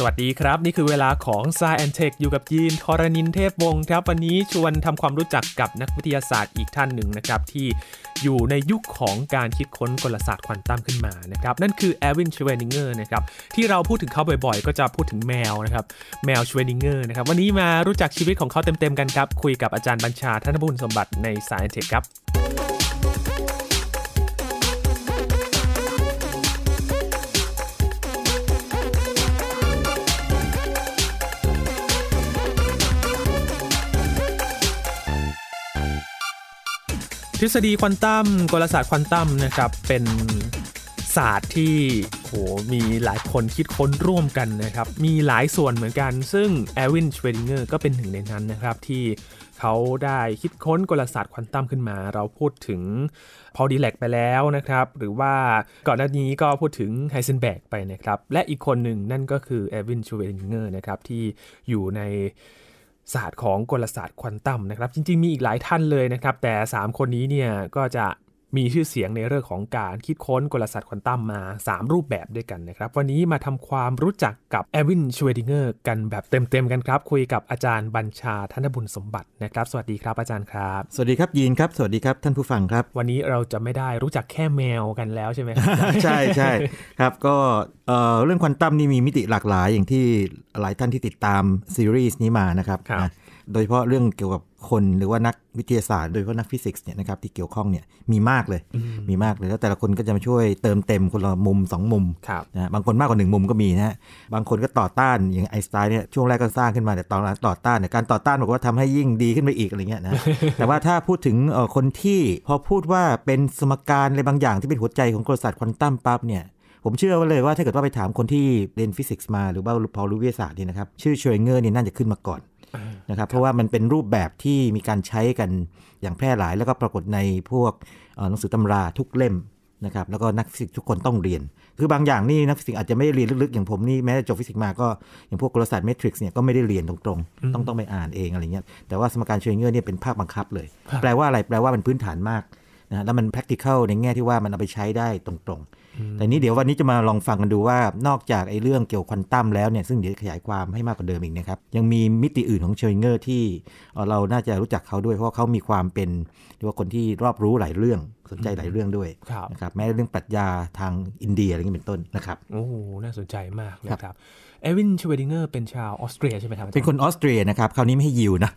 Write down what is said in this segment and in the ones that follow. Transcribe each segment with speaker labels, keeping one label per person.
Speaker 1: สวัสดีครับ นี่คือเวลาของ s ายแอนเทคอยู่กับยีนทรณินเทพวงศ์ครับวันนี้ชวนทำความรู้จักกับนักวิทยาศาสตร์อีกท่านหนึ่งนะครับที่อยู่ในยุคของการคิดค้นกลศาสตร์ควอนตัมขึ้นมา นะครับ นั่นคือแอวินชเวนิงเกอร์ นะครับที่เราพูดถึงเขาบ่อยๆ ก็จะพูดถึงแมวนะครับแมวชเวนิงเกอร์นะครับวันนี้มารู้จักชีวิตของเขาเต็มๆ กันครับคุยกับอาจารย์บัญชาธนบุญสมบัติใน s ายแอนเทคครับทฤษฎีควอนตัม กลศาสตร์ควอนตัมนะครับ เป็นศาสตร์ที่โห มีหลายคนคิดค้นร่วมกันนะครับ มีหลายส่วนเหมือนกัน ซึ่งแอวินชเวดิงเกอร์ก็เป็นหนึ่งในนั้นนะครับที่เขาได้คิดค้นกลศาสตร์ควอนตัมขึ้นมา เราพูดถึงพอดีแลกไปแล้วนะครับ หรือว่าก่อนหน้านี้ก็พูดถึงไฮเซนแบกไปนะครับ และอีกคนหนึ่งนั่นก็คือแอวินชเวดิงเกอร์นะครับที่อยู่ในศาสตร์ของกลศาสตร์ควอนตัมนะครับ จริง ๆ มีอีกหลายท่านเลยนะครับ แต่ 3 คนนี้เนี่ย ก็จะมีชื่อเสียงในเรื่องของการคิดค้นกลศาสตร์ควอนตัมมา 3 รูปแบบด้วยกันนะครับ วันนี้มาทำความรู้จักกับเอวินชเวดิงเกอร์กันแบบเต็มๆกันครับ คุยกับอาจารย์บัญชาธนบุญสมบัตินะครับสวัสดีครับอาจารย์ครับ สวัสดีครับยีนครับสวัสดีครับท่านผู้ฟังครับ วันนี้เราจะไม่ได้รู้จักแค่แมวกันแล้วใช่ไหมใช่ใช่
Speaker 2: ครับ ก็เเรื่องควอนตัมนี่มีมิติหลากหลายอย่างที่หลายท่านที่ติดตามซีรีส์นี้มานะครับครับโดยเฉพาะเรื่องเกี่ยวกับคนหรือว่านักวิทยาศาสตร์โดยเฉพาะนักฟิสิกส์เนี่ยนะครับที่เกี่ยวข้องเนี่ยมีมากเลย มีมากเลยแล้วแต่ละคนก็จะมาช่วยเติมเต็มคนละมุม 2 มุมนะบางคนมากกว่าหนึ่งมุมก็มีนะฮะบางคนก็ต่อต้านอย่างไอสไตน์เนี่ยช่วงแรกก็สร้างขึ้นมาแต่ตอนหลังต่อต้านเนี่ยการต่อต้านบอกว่าทำให้ยิ่งดีขึ้นไปอีกอะไรเงี้ยนะแต่ว่าถ้าพูดถึงคนที่พอพูดว่าเป็นสมการอะไรบางอย่างที่เป็นหัวใจของกลศาสตร์ควอนตัมปั๊บเนี่ยผมเชื่อว่าเลยว่าถ้าเกิดว่าไปถามคนที่เรียนฟิสิกส์มาหรือว่าพอรู้วิทยาศาสตร์นี่นะครับชื่อเชยเงอร์นี่น่าจะขึ้นมาก่อนนะครับเพราะว่ามันเป็นรูปแบบที่มีการใช้กันอย่างแพร่หลาย แล้วก็ปรากฏในพวกหนังสือตำราทุกเล่มนะครับแล้วก็นักฟิสิกส์ทุกคนต้องเรียน คือบางอย่างนี่นักฟิสิกส์อาจจะไม่ได้เรียนลึกๆอย่างผมนี่แม้จบฟิสิกส์มาก็อย่างพวกกลศาสตร์เมทริกซ์เนี่ยก็ไม่ได้เรียนตรงๆ ต้องต้องไปอ่านเองอะไรเงี้ยแต่ว่าสมการเชิงเงื่อเนี่ยเป็นภาคบังคับเลย แปลว่าอะไรแปลว่ามันพื้นฐานมากนะแล้วมัน practical ในแง่ที่ว่ามันเอาไปใช้ได้ตรงๆแต่นี้เดี๋ยววันนี้จะมาลองฟังกันดูว่านอกจากไอ้เรื่องเกี่ยวควอนตัมแล้วเนี่ยซึ่งเดี๋ยวขยายความให้มากกว่าเดิมอีกนะครับ ยังมีมิติอื่นของเชงเงอร์ที่เราน่าจะรู้จักเขาด้วยเพราะเขามีความเป็นเรียกว่าคนที่รอบรู้หลายเรื่องสนใจหลายเรื่องด้วยนะครับแม้เรื่องปรัชญาทางอินเดียอะไรเงี้ยเป็นต้นนะครับ
Speaker 1: โอ้น่าสนใจมากนะครับเอวินชเวดิงเกอร์เป็นชาวออสเตรียใช่ไหมครับเป็นคน
Speaker 2: ออสเตรียนะครับคราวนี้ไม่ให้ยิวนะ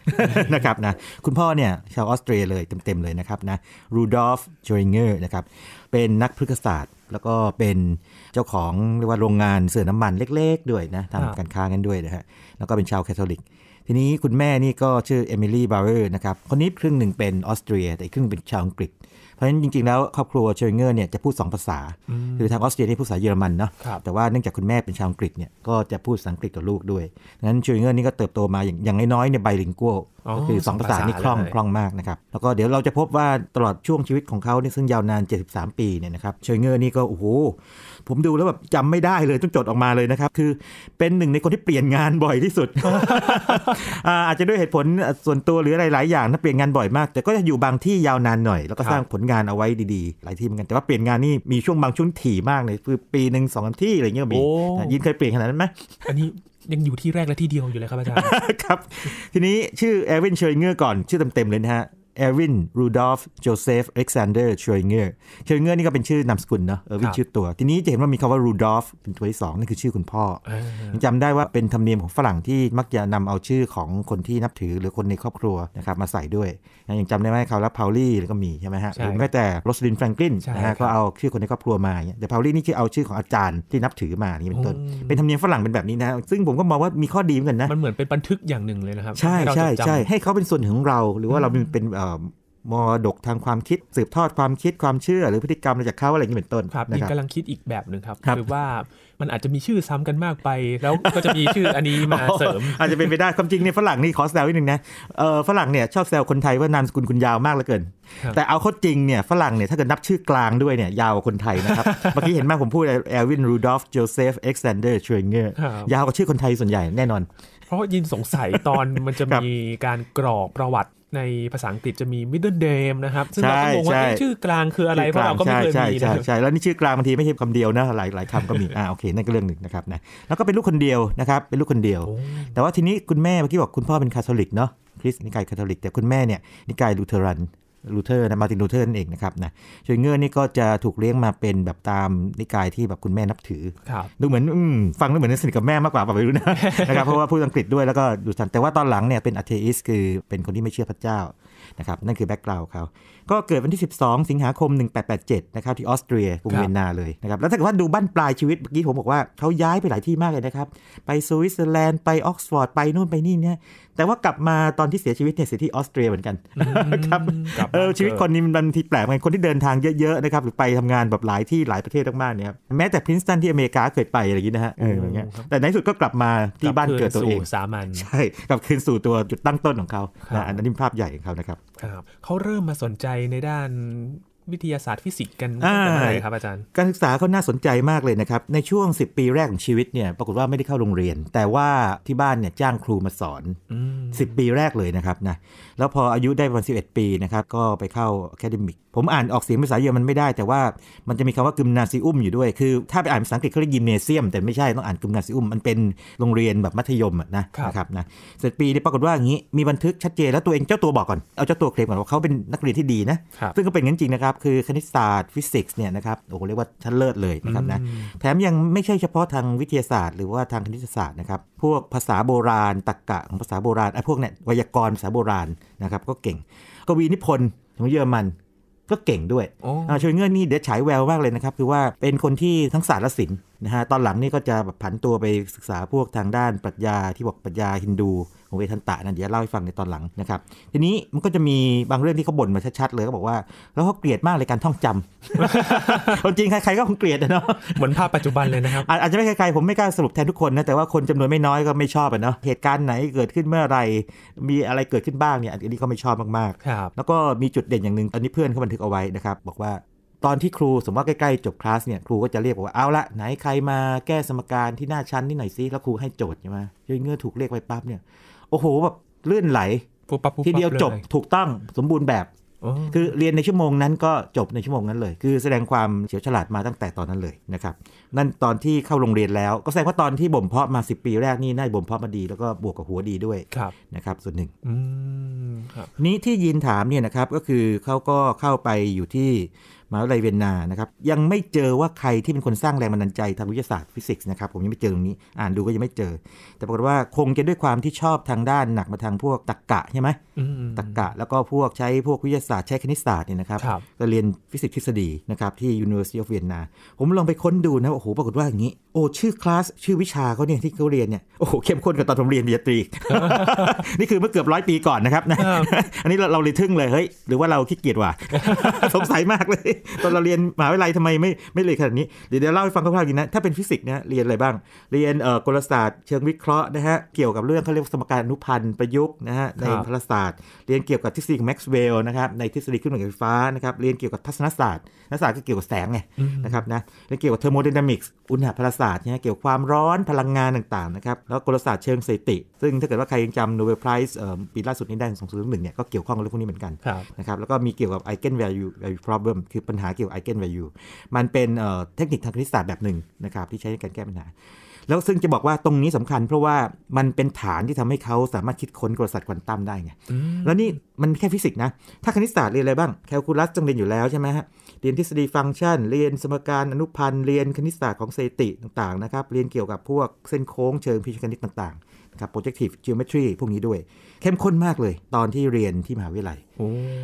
Speaker 2: นะครับนะคุณพ่อเนี่ยชาวออสเตรียเลยเต็มๆเลยนะครับนะรูดอล์ฟชเวดิงเกอร์นะครับเป็นนักพฤกษศาสตร์แล้วก็เป็นเจ้าของเรียกว่าโรงงานเสื่อน้ำมันเล็กๆด้วยนะทำการค้ากันด้วยนะฮะแล้วก็เป็นชาวแคทอลิกทีนี้คุณแม่นี่ก็ชื่อเอมิลี่ บาร์เรอร์นะครับ คนนี้ครึ่งหนึ่งเป็นออสเตรียแต่อีกครึ่งเป็นชาวอังกฤษ เพราะฉะนั้นจริงๆ แล้วครอบครัวเชอร์เงอร์เนี่ยจะพูด2ภาษา คือทางออสเตรียนี่พูดภาษาเยอรมันเนาะ แต่ว่าเนื่องจากคุณแม่เป็นชาวอังกฤษเนี่ยก็จะพูดภาษาอังกฤษกับลูกด้วยงั้นเชอร์เงอร์นี่ก็เติบโตมาอย่างอย่างน้อยๆในไบลิงกัวก็คือ2ภาษานี่คล่องคล่องมากนะครับ แล้วก็เดี๋ยวเราจะพบว่าตลอดช่วงชีวิตของเขาเนี่ยซึ่งยาวนาน73 ปีเนี่ยนะครับเชอร์เงอร์นี่ก็โอ้โหผมดูแล้วแบบจำไม่ได้เลยต้องจดออกมาเลยนะครับคือเป็นหนึ่งในคนที่เปลี่ยนงานบ่อยที่สุดอาจจะด้วยเหตุผลส่วนตัวหรืออะไรหลายอย่างถ้าเปลี่ยนงานบ่อยมาก แต่ก็จะอยู่บางที่ยาวนานหน่อย แล้วก็สร้างผลงานเอาไว้ดีๆ หลายที่เหมือนกันแต่ว่าเปลี่ยนงานนี่มีช่วงบางช่วงถี่มากเลยคือปีหนึ่งสองที่อะไรเงี้ยมียินเคยเปลี่ยนขนาดนั้นไหม
Speaker 1: อันนี้ยังอยู่ที่แรกและที่เดียวอยู่เลยครับอาจารย
Speaker 2: ์ครับ ทีนี้ชื่อเอเวนเชอร์เงอรก่อนชื่อเต็มๆเลยนะฮะเอรินรูดอฟโจเซฟเอ็กซานเดอร์ ชวยเงอร์ชวยเงอร์นี่ก็เป็นชื่อนามสกุลเนาะ เออวิชื่อตัว ทีนี้จะเห็นว่ามีคาว่ารูดอฟเป็นตัวที่สองนี่คือชื่อคุณพ่อจำได้ว่าเป็นธรรมเนียมของฝรั่งที่มักจะนำเอาชื่อของคนที่นับถือหรือคนในครอบครัวนะครับมาใส่ด้วยอย่างจำได้ไหมคาร้วพาวลี่ก็มีใช่ไหมฮะหรือแม้แต่โรสลินแฟรงกลินนะฮะก็เอาชื่อคนในครอบครัวมาแต่พาวลี่นี่คือเอาชื่อของอาจารย์ที่นับถือมานี่เป็นต้น เป็นธรรมเนียมฝรั่งเป็นแบบนี้นะซึ่งผมก็มองว่ามีข้อดีเหมือนกันนะมัน เหมือนเป็
Speaker 1: นบันทึกอย่างหนึ่งเลยนะครับใช่ใช่ใช่ให้
Speaker 2: เขาเป็นส่วนของเรา หรือว่าเราเป็นมอดกทางความคิดสืบทอดความคิดความเชื่อหรือพฤติกรรมอะไรจากเขาอะไรอย่างนี้เป็นต้นครับนี่กำลัง
Speaker 1: คิดอีกแบบหนึ่งครับคือว่ามันอาจจะมีชื่อซ้ำกันมากไป แล้วก็จะมีชื่ออันนี้มาเสริม อาจจะเป็นไ
Speaker 2: ปได้ความจริงเนี่ยฝรั่งนี่ขอแซวอีกหนึ่งนะเออฝรั่งเนี่ยชอบแซวคนไทยว่านามสกุลคุณยาวมากเหลือเกิน แต่เอาข้อจริงเนี่ยฝรั่งเนี่ยถ้าเกิดนับชื่อกลางด้วยเนี่ยยาวกว่าคนไทยนะครับเมื่อกี้เห็นมากผมพูดเอลวินรูดอฟโจเซฟเอ็กซานเดอร์ชวยเงอยาวกว่าชื่อคนไทยส่วนใหญ่แน่นอน
Speaker 1: เพราะยินสงสัยตอนมันจะมีการกรอกประวัติในภาษาอังกฤษจะมี middle name นะครับซึ่งเราก็งงว่าชื่อกลางคืออะไรเพราะเราก็ไม่เคยมีน่ใช่
Speaker 2: แล้วนี่ชื่อกลางบางทีไม่ใช่คำเดียวนะหลายหลายคำก็มีอ่าโอเคนั่นก็เรื่องหนึ่งนะครับนะแล้วก็เป็นลูกคนเดียวนะครับเป็นลูกคนเดียว แต่ว่าทีนี้คุณแม่เมื่อกี้บอกคุณพ่อเป็นคาทอลิกเนาะคริสนิกายคาทอลิกแต่คุณแม่เนี่ยนิกายลูเทอรันลูเทอร์นะมาตินลูเทอร์นั่นเองนะครับนะชวยเงอร์นี่ก็จะถูกเลี้ยงมาเป็นแบบตามนิกายที่แบบคุณแม่นับถือดูเหมือนอฟังดูเหมือนสนิทกับแม่มากกว่าแบบไม่รู้นะนะครับเพราะว่า พูดอังกฤษด้วยแล้วก็ดูสันแต่ว่าตอนหลังเนี่ยเป็นอเทอิสคือเป็นคนที่ไม่เชื่อพระเจ้านะครับนั่นคือแบ็กกราวน์เขาก็เกิดวันที่ 12 สิงหาคม 1887 นะครับ ที่ออสเตรียกรุงเวียนนาเลยนะครับแล้วถ้าเกิดว่าดูบั้นปลายชีวิตเมื่อกี้ผมบอกว่าเขาย้ายไปหลายที่มากเลยนะครับไปสวิตเซอร์แลนด์ไปออกซฟอร์ดไปนู่นไปนี่เนี่ยแต่ว่ากลับมาตอนที่เสียชีวิตเนี่ยเสียที่ออสเตรียเหมือนกันครับเออชีวิตคนนี้มันบทีแปลกไงคนที่เดินทางเยอะๆนะครับหรือไปทำงานแบบหลายที่หลายประเทศมากๆเนี่ยแม้แต่พรินสตันที่อเมริกาเคยไปอะไรอย่างนี้นะฮะเอออย่างเงี้ยแต่ในสุดก็กลับมาที่บ้านเกิดตัวเองสามัญใช่กลับคืนสู่ตัวจุดตั้งต้นของเขา อันนั้นภาพใหญ่ของเขานะครับ
Speaker 1: เขาเริ่มมาสนใจในด้านวิทยาศาสตร์ฟิสิกส์กันอะไรครับอาจารย์
Speaker 2: การศึกษาเขาน่าสนใจมากเลยนะครับ ในช่วง 10 ปีแรกของชีวิตเนี่ยปรากฏว่าไม่ได้เข้าโรงเรียน แต่ว่าที่บ้านเนี่ยจ้างครูมาสอน 10 ปีแรกเลยนะครับนะแล้วพออายุได้ประมาณ11 ปีนะครับก็ไปเข้าแคดมิกผมอ่านออกเสียงภาษาเยอรมันไม่ได้ แต่ว่ามันจะมีคำว่า กิมนาซิอุมอยู่ด้วยคือถ้าไปอ่านภาษาอังกฤษเขาเรียกยิมเนเซียม แต่ไม่ใช่ต้องอ่านกิมนาซิอุมมันเป็นโรงเรียนแบบมัธยมนะนะครับนะเสร็จปีนี้ปรากฏว่าอย่างนี้มีบันทึกชัดเจนแล้วตัวเองเจ้าตัวบอกก่อนเอาเจ้าตัวเคลมก่อนว่าเขาเป็นนักเรียนที่ดีนะซึ่งก็เป็นงั้นจริงนะครับคือคณิตศาสตร์ฟิสิกส์เนี่ยนะครับ โอ้โห เรียกว่าชั้นเลิศเลยนะครับนะ แถมยังไม่ใช่เฉพาะทางวิทยาศาสตร์ หรือว่าทางคณิตศาสตร์นะครับ พวกภาษาโบราณตรรกกะของภาษาโบราณไอ้พวกเนี่ยไวยากรณ์ภาษาโบราณนะครับ ก็เก่งกวีนิพนธ์ของเยอรมันก็เก่งด้วย ชวยเงื่อนนี่เดี๋ยวฉายแววมากเลยนะครับคือว่าเป็นคนที่ทั้งศาสตร์และศิลป์นะฮะตอนหลังนี่ก็จะแบบผันตัวไปศึกษาพวกทางด้านปรัชญาที่บอกปรัชญาฮินดูของเวทันตะนั่นเดี๋ยวเล่าให้ฟังในตอนหลังนะครับทีนี้มันก็จะมีบางเรื่องที่เขาบ่นมาชัดๆเลยก็บอกว่า แล้วเขาเกลียดมากเลยการท่องจำคนจริงใครๆก็คงเกลียดนะเนาะเหมือนภ
Speaker 1: าพปัจจุบันเลยนะครั
Speaker 2: บอาจจะไม่ใครๆผมไม่กล้าสรุปแทนทุกคนนะแต่ว่าคนจำนวนไม่น้อยก็ไม่ชอบอ่ะเนาะเหตุการณ์ไหนเกิดขึ้นเมื่อไรมีอะไรเกิดขึ้นบ้างเนี่ยอันนี้ก็ไม่ชอบมากๆแล้วก็มีจุดเด่นอย่างหนึ่งอันนี้เพื่อนเขาบันทึกเอาไว้นะครับบอกว่าตอนที่ครูสมมติว่าใกล้ๆจบคลาสเนี่ยครูก็จะเรียกว่าเอาละไหนใครมาแก้สมการที่หน้าชั้นนี่หน่อยซิแล้วครูให้โจทย์ใช่ไหมยเงื่อถูกเรียกไปปั๊บเนี่ยโอ้โหแบบลื่นไหลทีเดียวจบถูกต้องสมบูรณ์แบบคือเรียนในชั่วโมงนั้นก็จบในชั่วโมงนั้นเลย คือแสดงความเฉียวฉลาดมาตั้งแต่ตอนนั้นเลย นะครับ นั่นตอนที่เข้าโรงเรียนแล้วก็แสดงว่าตอนที่บ่มเพาะมา 10 ปีแรกนี่น่าบ่มเพาะมาดีแล้วก็บวกกับหัวดีด้วยนะครับ ส่วนหนึ่งนี้ที่ยินถามเนี่ยนะครับ ก็คือเขาก็เข้าไปอยู่ที่มหาวิทยาลัยเวียนนา นะครับ ยังไม่เจอว่าใครที่เป็นคนสร้างแรงบันดาลใจทางวิทยาศาสตร์ฟิสิกส์นะครับ ผมยังไม่เจอตรงนี้ อ่านดูก็ยังไม่เจอ แต่ปรากฏว่าคงจะด้วยความที่ชอบทางด้านหนักมาทางพวกตรรกกะใช่ไหมตรรกะ แล้วก็พวกใช้ พวกวิทยาศาสตร์ใช้คณิตศาสตร์เนี่ยนะครับจะเรียนฟิสิกส์ทฤษฎีนะครับที่ University of Vienna ผมลองไปค้นดูนะโอ้โหปรากฏว่าอย่างนี้ โอ้ ชื่อคลาส ชื่อวิชาเขาเนี่ย ที่เขาเรียนเนี่ยโอ้โห เข้มข้นกว่าตอนผมเรียนเดียตรี นี่คือเมื่อเกือบร้อยปีก่อนนะครับนะอันนี้เราเรลยทึ่งเลย เฮ้ย หรือว่าเราขี้เกียจว่ะสงสัยมากเลย ตอนเราเรียนมหาวิทยาลัยทำไมไม่ไม่เลยขนาดนี้เดี๋ยวเล่าให้ฟังคร่าวๆกินนะถ้าเป็นฟิสิกส์นยเรียนอะไรบ้าง เรียนเอ่อกลศาสตร์เชิงวิเคราะห์นะฮะเกี่ยวกับเรื่องเขาเรียกสมการอนุพันธ์ประยุกต์นะฮะในพลศาสตร์เรียนเกี่ยวกับทฤษฎีของแม็กซ์เวลล์นะครับในทฤษฎีขึ้น่องือไฟฟ้านะครับเรียนเกี่ยวกับทัศนศาสตร์ทัศนศาสตร์ก็เกี่ยวกับแสงไงนะครับนะเรียนเกี่ยวกับเทอร์โมเดนามิกส์อุณหภาศาสตร์เนี่ยเกี่ยวกับความร้อนพลังงานต่างๆนะครับแล้วกลศาสตร์เชิงสถิติ ซึ่งถ้าเกิดว่าใครยังจำโนเบลไพรส์ปีล่าสุดนี้ได้สองศูนย์หนึ่งเนี่ยก็เกี่ยวข้องกับเรื่องพวกนี้เหมือนกันนะครับ แล้วก็มีเกี่ยวกับไอเกนแวลูแพรอบเบิมคือปัญหาเกี่ยวกับไอเกนแวลูมันเป็นเทคนิคทางคณิตศาสตร์แบบหนึ่งนะครับที่ใช้ในการแก้ปัญหาแล้วซึ่งจะบอกว่าตรงนี้สำคัญเพราะว่ามันเป็นฐานที่ทำให้เขาสามารถคิดค้นกลศาสตร์ควอนตัมได้ไง แล้วนี่มันแค่ฟิสิกส์นะ ถ้าคณิตศาสตร์เรียนอะไรบ้าง แคลคูลัสจงเรียนอยู่แล้วใช่ไหมฮะ เรียนทฤษฎีฟังก์ชัน เรียนสมการอนุพันธ์ เรียนคณิตศาสตร์ของสถิติต่างๆนะครับ เรียนเกี่ยวกับพวกเส้นโค้งเชิงพิชคณิตต่างๆครับ projective geometry พวกนี้ด้วย เข้มข้นมากเลยตอนที่เรียนที่มหาวิทยาลัย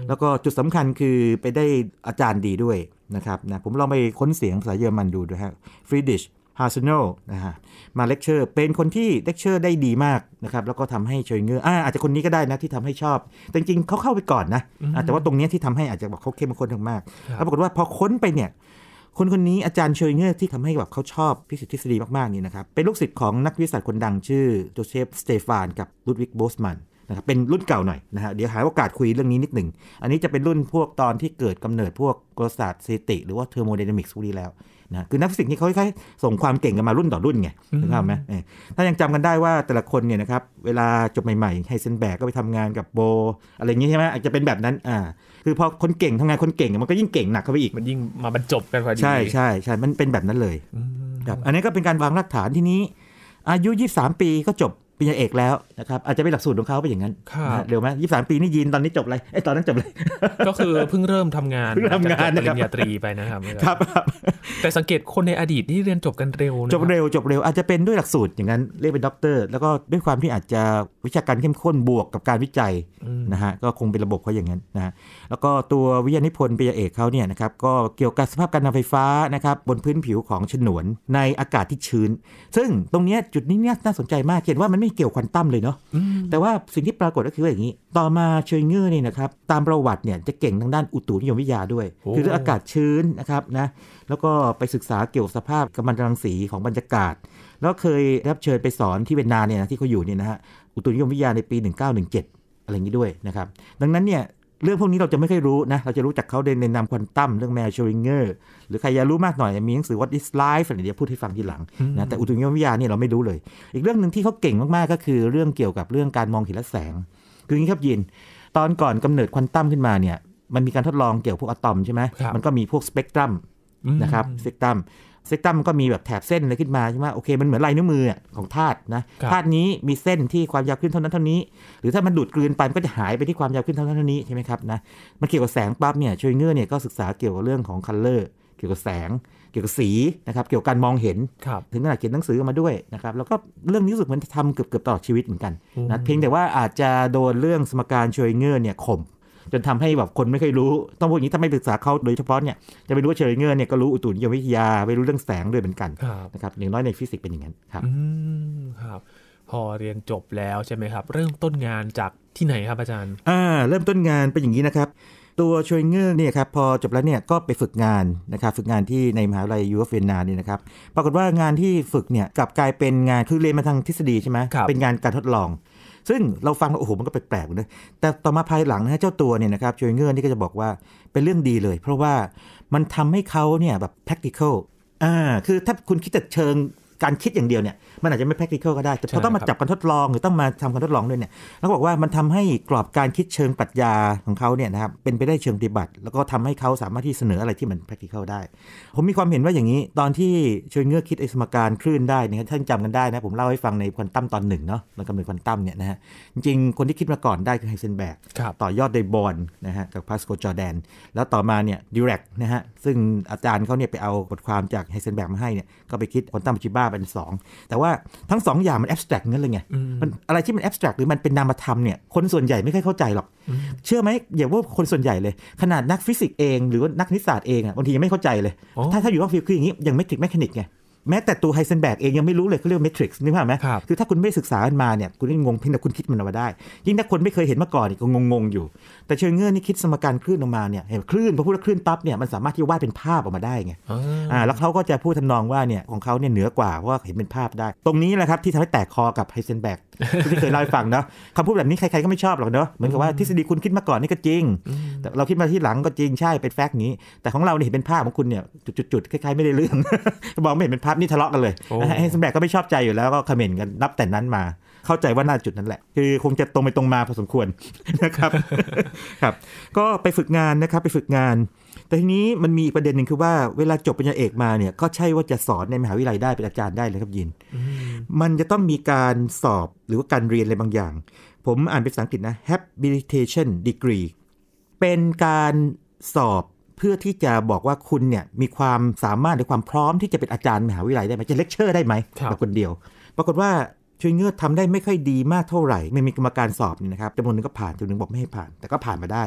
Speaker 2: แล้วก็จุดสำคัญคือไปได้อาจารย์ดีด้วยนะครับนะ ผมลองไปค้นเสียงภาษาเยอรมันดูด้วยฮะฟรีดิชฮาร์เซนอลนะฮะมาเลคเชอร์ เป็นคนที่เลคเชอร์ได้ดีมากนะครับ แล้วก็ทำให้ชอยเงอร์อ่าอาจจะคนนี้ก็ได้นะที่ทำให้ชอบแต่จริงเขาเข้าไปก่อนนะ แต่ว่าตรงนี้ที่ทำให้อาจจะบอกเขาเข้มข้นมากแล้วปรากฏว่าพอค้นไปเนี่ย คนคนนี้อาจารย์เชยเงอรอที่ทำให้แบบเขาชอบพิสิทธิทฤษฎีมากๆนี่นะครับ เป็นลูกศิษย์ของนักวิทยาศาสตร์คนดังชื่อโจเซฟสเตฟานกับลุดวิกโบสมันนะครับ เป็นรุ่นเก่าหน่อยนะฮะ เดี๋ยวหาโอกาสคุยเรื่องนี้นิดหนึ่งอันนี้จะเป็นรุ่นพวกตอนที่เกิดกำเนิดพวกกลศาสตร์สถิติ หรือว่าเทอร์โมไดนามิกส์พวกนี้แล้วนะคือนักฟิสิกส์นี่เขาค่อยๆส่งความเก่งกันมารุ่นต่อรุ่นไงถูกไหมถ้ายังจำกันได้ว่าแต่ละคนเนี่ยนะครับเวลาจบใหม่ๆไฮเซนแบกก็ไปทำงานกับ โบอะไรเงี้ใช่ไหมอาจจะเป็นแบบนั้นอ่าคือพอคนเก่งทำงานคนเก่งมันก็ยิ่งเก่งหนักเข้าไปอีกมันยิ่ง
Speaker 1: มาบรรจบกันพอดีใช่ใช่
Speaker 2: ใช่มันเป็นแบบนั้นเลยครับอันนี้ก็เป็นการวางรากฐานที่นี้ อายุ 23 ปีก็จบปริญญาเอกแล้วนะครับอาจจะเป็นหลักสูตรของเขาไปอย่างนั้นเดี๋ยวไหมยี่สามปีนี่ยีนตอนนี้จบเลยไอ้ตอนนั้นจบเลย
Speaker 1: ก็คือเพิ่งเริ่มทำงานเพิ่งทำงานปริญญาตรีไปนะครับครับ แต่สังเกตคนในอดีตนี่เรียนจบกันเร็ว จบเร็ว
Speaker 2: จบเร็วอาจจะเป็นด้วยหลักสูตรอย่างนั้นเรียกเป็นด็อกเตอร์แล้วก็ด้วยความที่อาจจะวิชาการเข้มข้นบวกกับการวิจัยนะฮะก็คงเป็นระบบเขาอย่างนั้นนะฮะแล้วก็ตัววิทยานิพนธ์ปิยเอกเขาเนี่ยนะครับ ก็เกี่ยวกับสภาพการนำไฟฟ้านะครับ บนพื้นผิวของฉนวนในอากาศที่ชื้น ซึ่งตรงนี้จุดนี้เนี่ยน่าสนใจมาก เห็นว่ามันไม่เกี่ยวควอนตัมเลยเนาะแต่ว่าสิ่งที่ปรากฏก็คืออย่างนี้ ต่อมาเชยเงื่อนี่นะครับ ตามประวัติเนี่ยจะเก่งทางด้านอุตุนิยมวิทยาด้วยคือเรื่องอากาศชื้นนะครับนะ แล้วก็ไปศึกษาเกี่ยวกับสภาพกัมมันตรังสีของบรรยากาศ แล้วเคยรับเชิญไปสอนที่เวนนาเนี่ยนะที่เขาอยู่เนี่ยนะฮะอุตุนิยมวิทยาในปี 1917 อะไรอย่างนี้ด้วยนะครับดังนั้นเนี่ยเรื่องพวกนี้เราจะไม่ค่อยรู้นะเราจะรู้จักเขาในนามควอนตัมเรื่องแมชริงเกอร์หรือใครอยากรู้มากหน่อยมีหนังสือ What is Life อะไรเดี๋ยวพูดให้ฟังทีหลังนะแต่อุตุนิยมวิทยาเนี่ยเราไม่รู้เลย อีกเรื่องหนึ่งที่เขาเก่งมาก ๆ ก็คือเรื่องเกี่ยวกับเรื่องการมองเห็นและแสง คืออย่างนี้ครับยิน ตอนก่อนกำเนิดควอนตัมขึ้นมาเนี่ยมันมีการทดลองเกี่ยวพวกอะตอมใช่ไหมมันก็มีพวกสเปกตรัมนะครับสเปกตรัมเซกตัมมันก็มีแบบแถบเส้นอะไรขึ้นมาใช่ไหมโอเคมันเหมือนลายนิ้วมือของธาตุนะธาตุนี้มีเส้นที่ความยาวขึ้นเท่านั้นเท่านี้ หรือถ้ามันดูดกลืนไปมันก็จะหายไปที่ความยาวขึ้นเท่านั้นเท่านี้ใช่ไหมครับนะมันเกี่ยวกับแสงปั๊บเนี่ยชวยเงอรอเนี่ยก็ศึกษาเกี่ยวกับเรื่องของคัลเลอร์เกี่ยวกับแสง เกี่ยวกับสีนะครับเกี่ยวกับการมองเห็น ถึงขนาดเขียนหนังสือมาด้วยนะครับแล้วก็เรื่องนี้รู้สึกมันทำเกือบเกือบตลอดชีวิตเหมือนกันนะเพียงแต่ว่าอาจจะโดนเรื่องสมการชวยเงอรอเนี่ยข่มจนทำให้แบบคนไม่เคยรู้ต้องพูดอย่างนี้ถ้าไม่ศึกษาเขาโดยเฉพาะเนี่ยจะไปรู้ว่าเชลยิเงอร์เนี่ยก็รู้อุตุนิยมวิทยาไปรู้เรื่องแสงด้วยเหมือนกันนะครับอย่างน้อยในฟิสิกส์เป็นอย่างนั้นครับอื
Speaker 1: มครับพอเรียนจบแล้ว ใช่ไหมครับ เริ่มต้นงานจากที่ไหนครับอาจารย์
Speaker 2: อ่าเริ่มต้นงานเป็นอย่างนี้นะครับ ตัวชวยเงือเนี่ยครับพอจบแล้วเนี่ยก็ไปฝึกงานนะครับฝึกงานที่ในมหาวิทยาลัยยูเอฟเวนนาเนี่ยนะครับปรากฏว่างานที่ฝึกเนี่ยกลับกลายเป็นงานคือเรียนมาทางทฤษฎีใช่ไหมเป็นงานการทดลองซึ่งเราฟังแล้วโอ้โห มันก็แปลกๆนะแต่ต่อมาภายหลังนะเจ้าตัวเนี่ยนะครับโจยเงอร์นี่ก็จะบอกว่าเป็นเรื่องดีเลย เพราะว่ามันทำให้เขาเนี่ยแบบ practical อ่าคือถ้าคุณคิดแต่เชิงการคิดอย่างเดียวเนี่ยมันอาจจะไม่ practical ก็ได้เต่พอต้องมาจับการทดลอง หรือต้องมาทำการทดลองด้วยเนี่ยแล้วบอกว่ามันทำให้กรอบการคิดเชิงปรัชญาของเขาเนี่ยนะครับเป็นไปได้เชิงปฏิบัติ แล้วก็ทำให้เขาสามารถที่เสนออะไรที่มัน practical ได้ผมมีความเห็นว่าอย่างนี้ตอนที่ชวยเงือกคิดไอสมการคลื่นได้เนี่ยท่านจำกันได้นะผมเล่าให้ฟังในควอนตัมตอนหนึ่งเนาะตอนกำเนิดควอนตัมเนี่ยนะฮะจริงคนที่คิดมาก่อนได้คือไฮเซนแบกต่อยอดไดบอลนะฮะกับพาสโกจอแดนแล้วต่อมาเนี่ยดิเรกนะฮะซึ่งอาจารย์เขาเนี่ยไปเอาบทความจากไฮเซนแบกมาให้เนี่ยก็ไปคิดควอนตัมปัจจุบันเป็นสองแต่ว่าทั้งสองอย่างมันแอบสแตรกงั้นเลยไงมันอะไรที่มันแอบสแตรกหรือมันเป็นนามธรรมเนี่ย คนส่วนใหญ่ไม่ค่อยเข้าใจหรอก เชื่อไหมอย่าว่าคนส่วนใหญ่เลย ขนาดนักฟิสิกส์เองหรือว่านักนิสสัตเองอ่ะบางที ยังไม่เข้าใจเลย ถ้าถ้าอยู่ว่าฟิวคืออย่างนี้อย่างเมทริกแมคานิกไงแม้แต่ตัวไฮเซนแบกเองยังไม่รู้เลยเขาเรียกเมทริกซ์นึกภาพไหมคือถ้าคุณไม่ศึกษามันมาเนี่ยคุณงงเพียงแต่คุณคิดมันออกมาได้ ยิ่งถ้าคนไม่เคยเห็นมาก่อนก็งงๆอยู่แต่เชงเงอร์นี่คิดสมการคลื่นออกมาเนี่ยเห็นคลื่นพอพูดว่าคลื่นปั๊บเนี่ยมันสามารถที่วาดเป็นภาพออกมาได้ไงอ่าแล้วเขาก็จะพูดทำนองว่าเนี่ยของเขาเนี่ยเหนือกว่าเพราะเห็นเป็นภาพได้ ตรงนี้แหละครับที่ทำให้แตกคอกับไฮเซนแบกที่เคยเล่าให้ฟังเนาะคำพูดแบบนี้ใครๆก็ไม่ชอบหรอกเนาะเหมือนกับว่าทฤษฎีคุณคิดมาก่อนนี่ก็จริง แต่เราคิดมาที่หลังก็จริงใช่เป็นแฟกต์นี้ แต่ของเราเนี่ยเห็นเป็นภาพของคุณเนี่ยจุดๆคล้ายๆไม่ได้เรื่อง บอกไม่เห็นเป็นภาพนี่ทะเลาะกันเลยไฮเซนแบกก็ไม่ชอบใจอยู่แล้วก็คอมเมนต์กันนับแต่นั้นมาเข้าใจว่าน่าจุดนั้นแหละ คือคงจะตรงไปตรงมาพอสมควรนะครับครับ ก็ไปฝึกงานนะครับไปฝึกงาน แต่ทีนี้มันมีประเด็นหนึ่งคือว่าเวลาจบปริญญาเอกมาเนี่ย ก็ใช่ว่าจะสอนในมหาวิทยาลัยได้ เป็นอาจารย์ได้เลยครับยิน มันจะต้องมีการสอบหรือว่าการเรียนอะไรบางอย่าง ผมอ่านเป็นภาษาอังกฤษนะ habilitation degree เป็นการสอบเพื่อที่จะบอกว่าคุณเนี่ยมีความสามารถหรือความพร้อมที่จะเป็นอาจารย์มหาวิทยาลัยได้ไหมจะเลคเชอร์ได้ไหมแบบคนเดียวปรากฏว่าช่วยเงือนทำได้ไม่ค่อยดีมากเท่าไหร่ไม่มีกรรมการสอบนี่นะครับจำนวนนึงก็ผ่านจำนวนนึงบอกไม่ให้ผ่าน แต่ก็ผ่านมาได้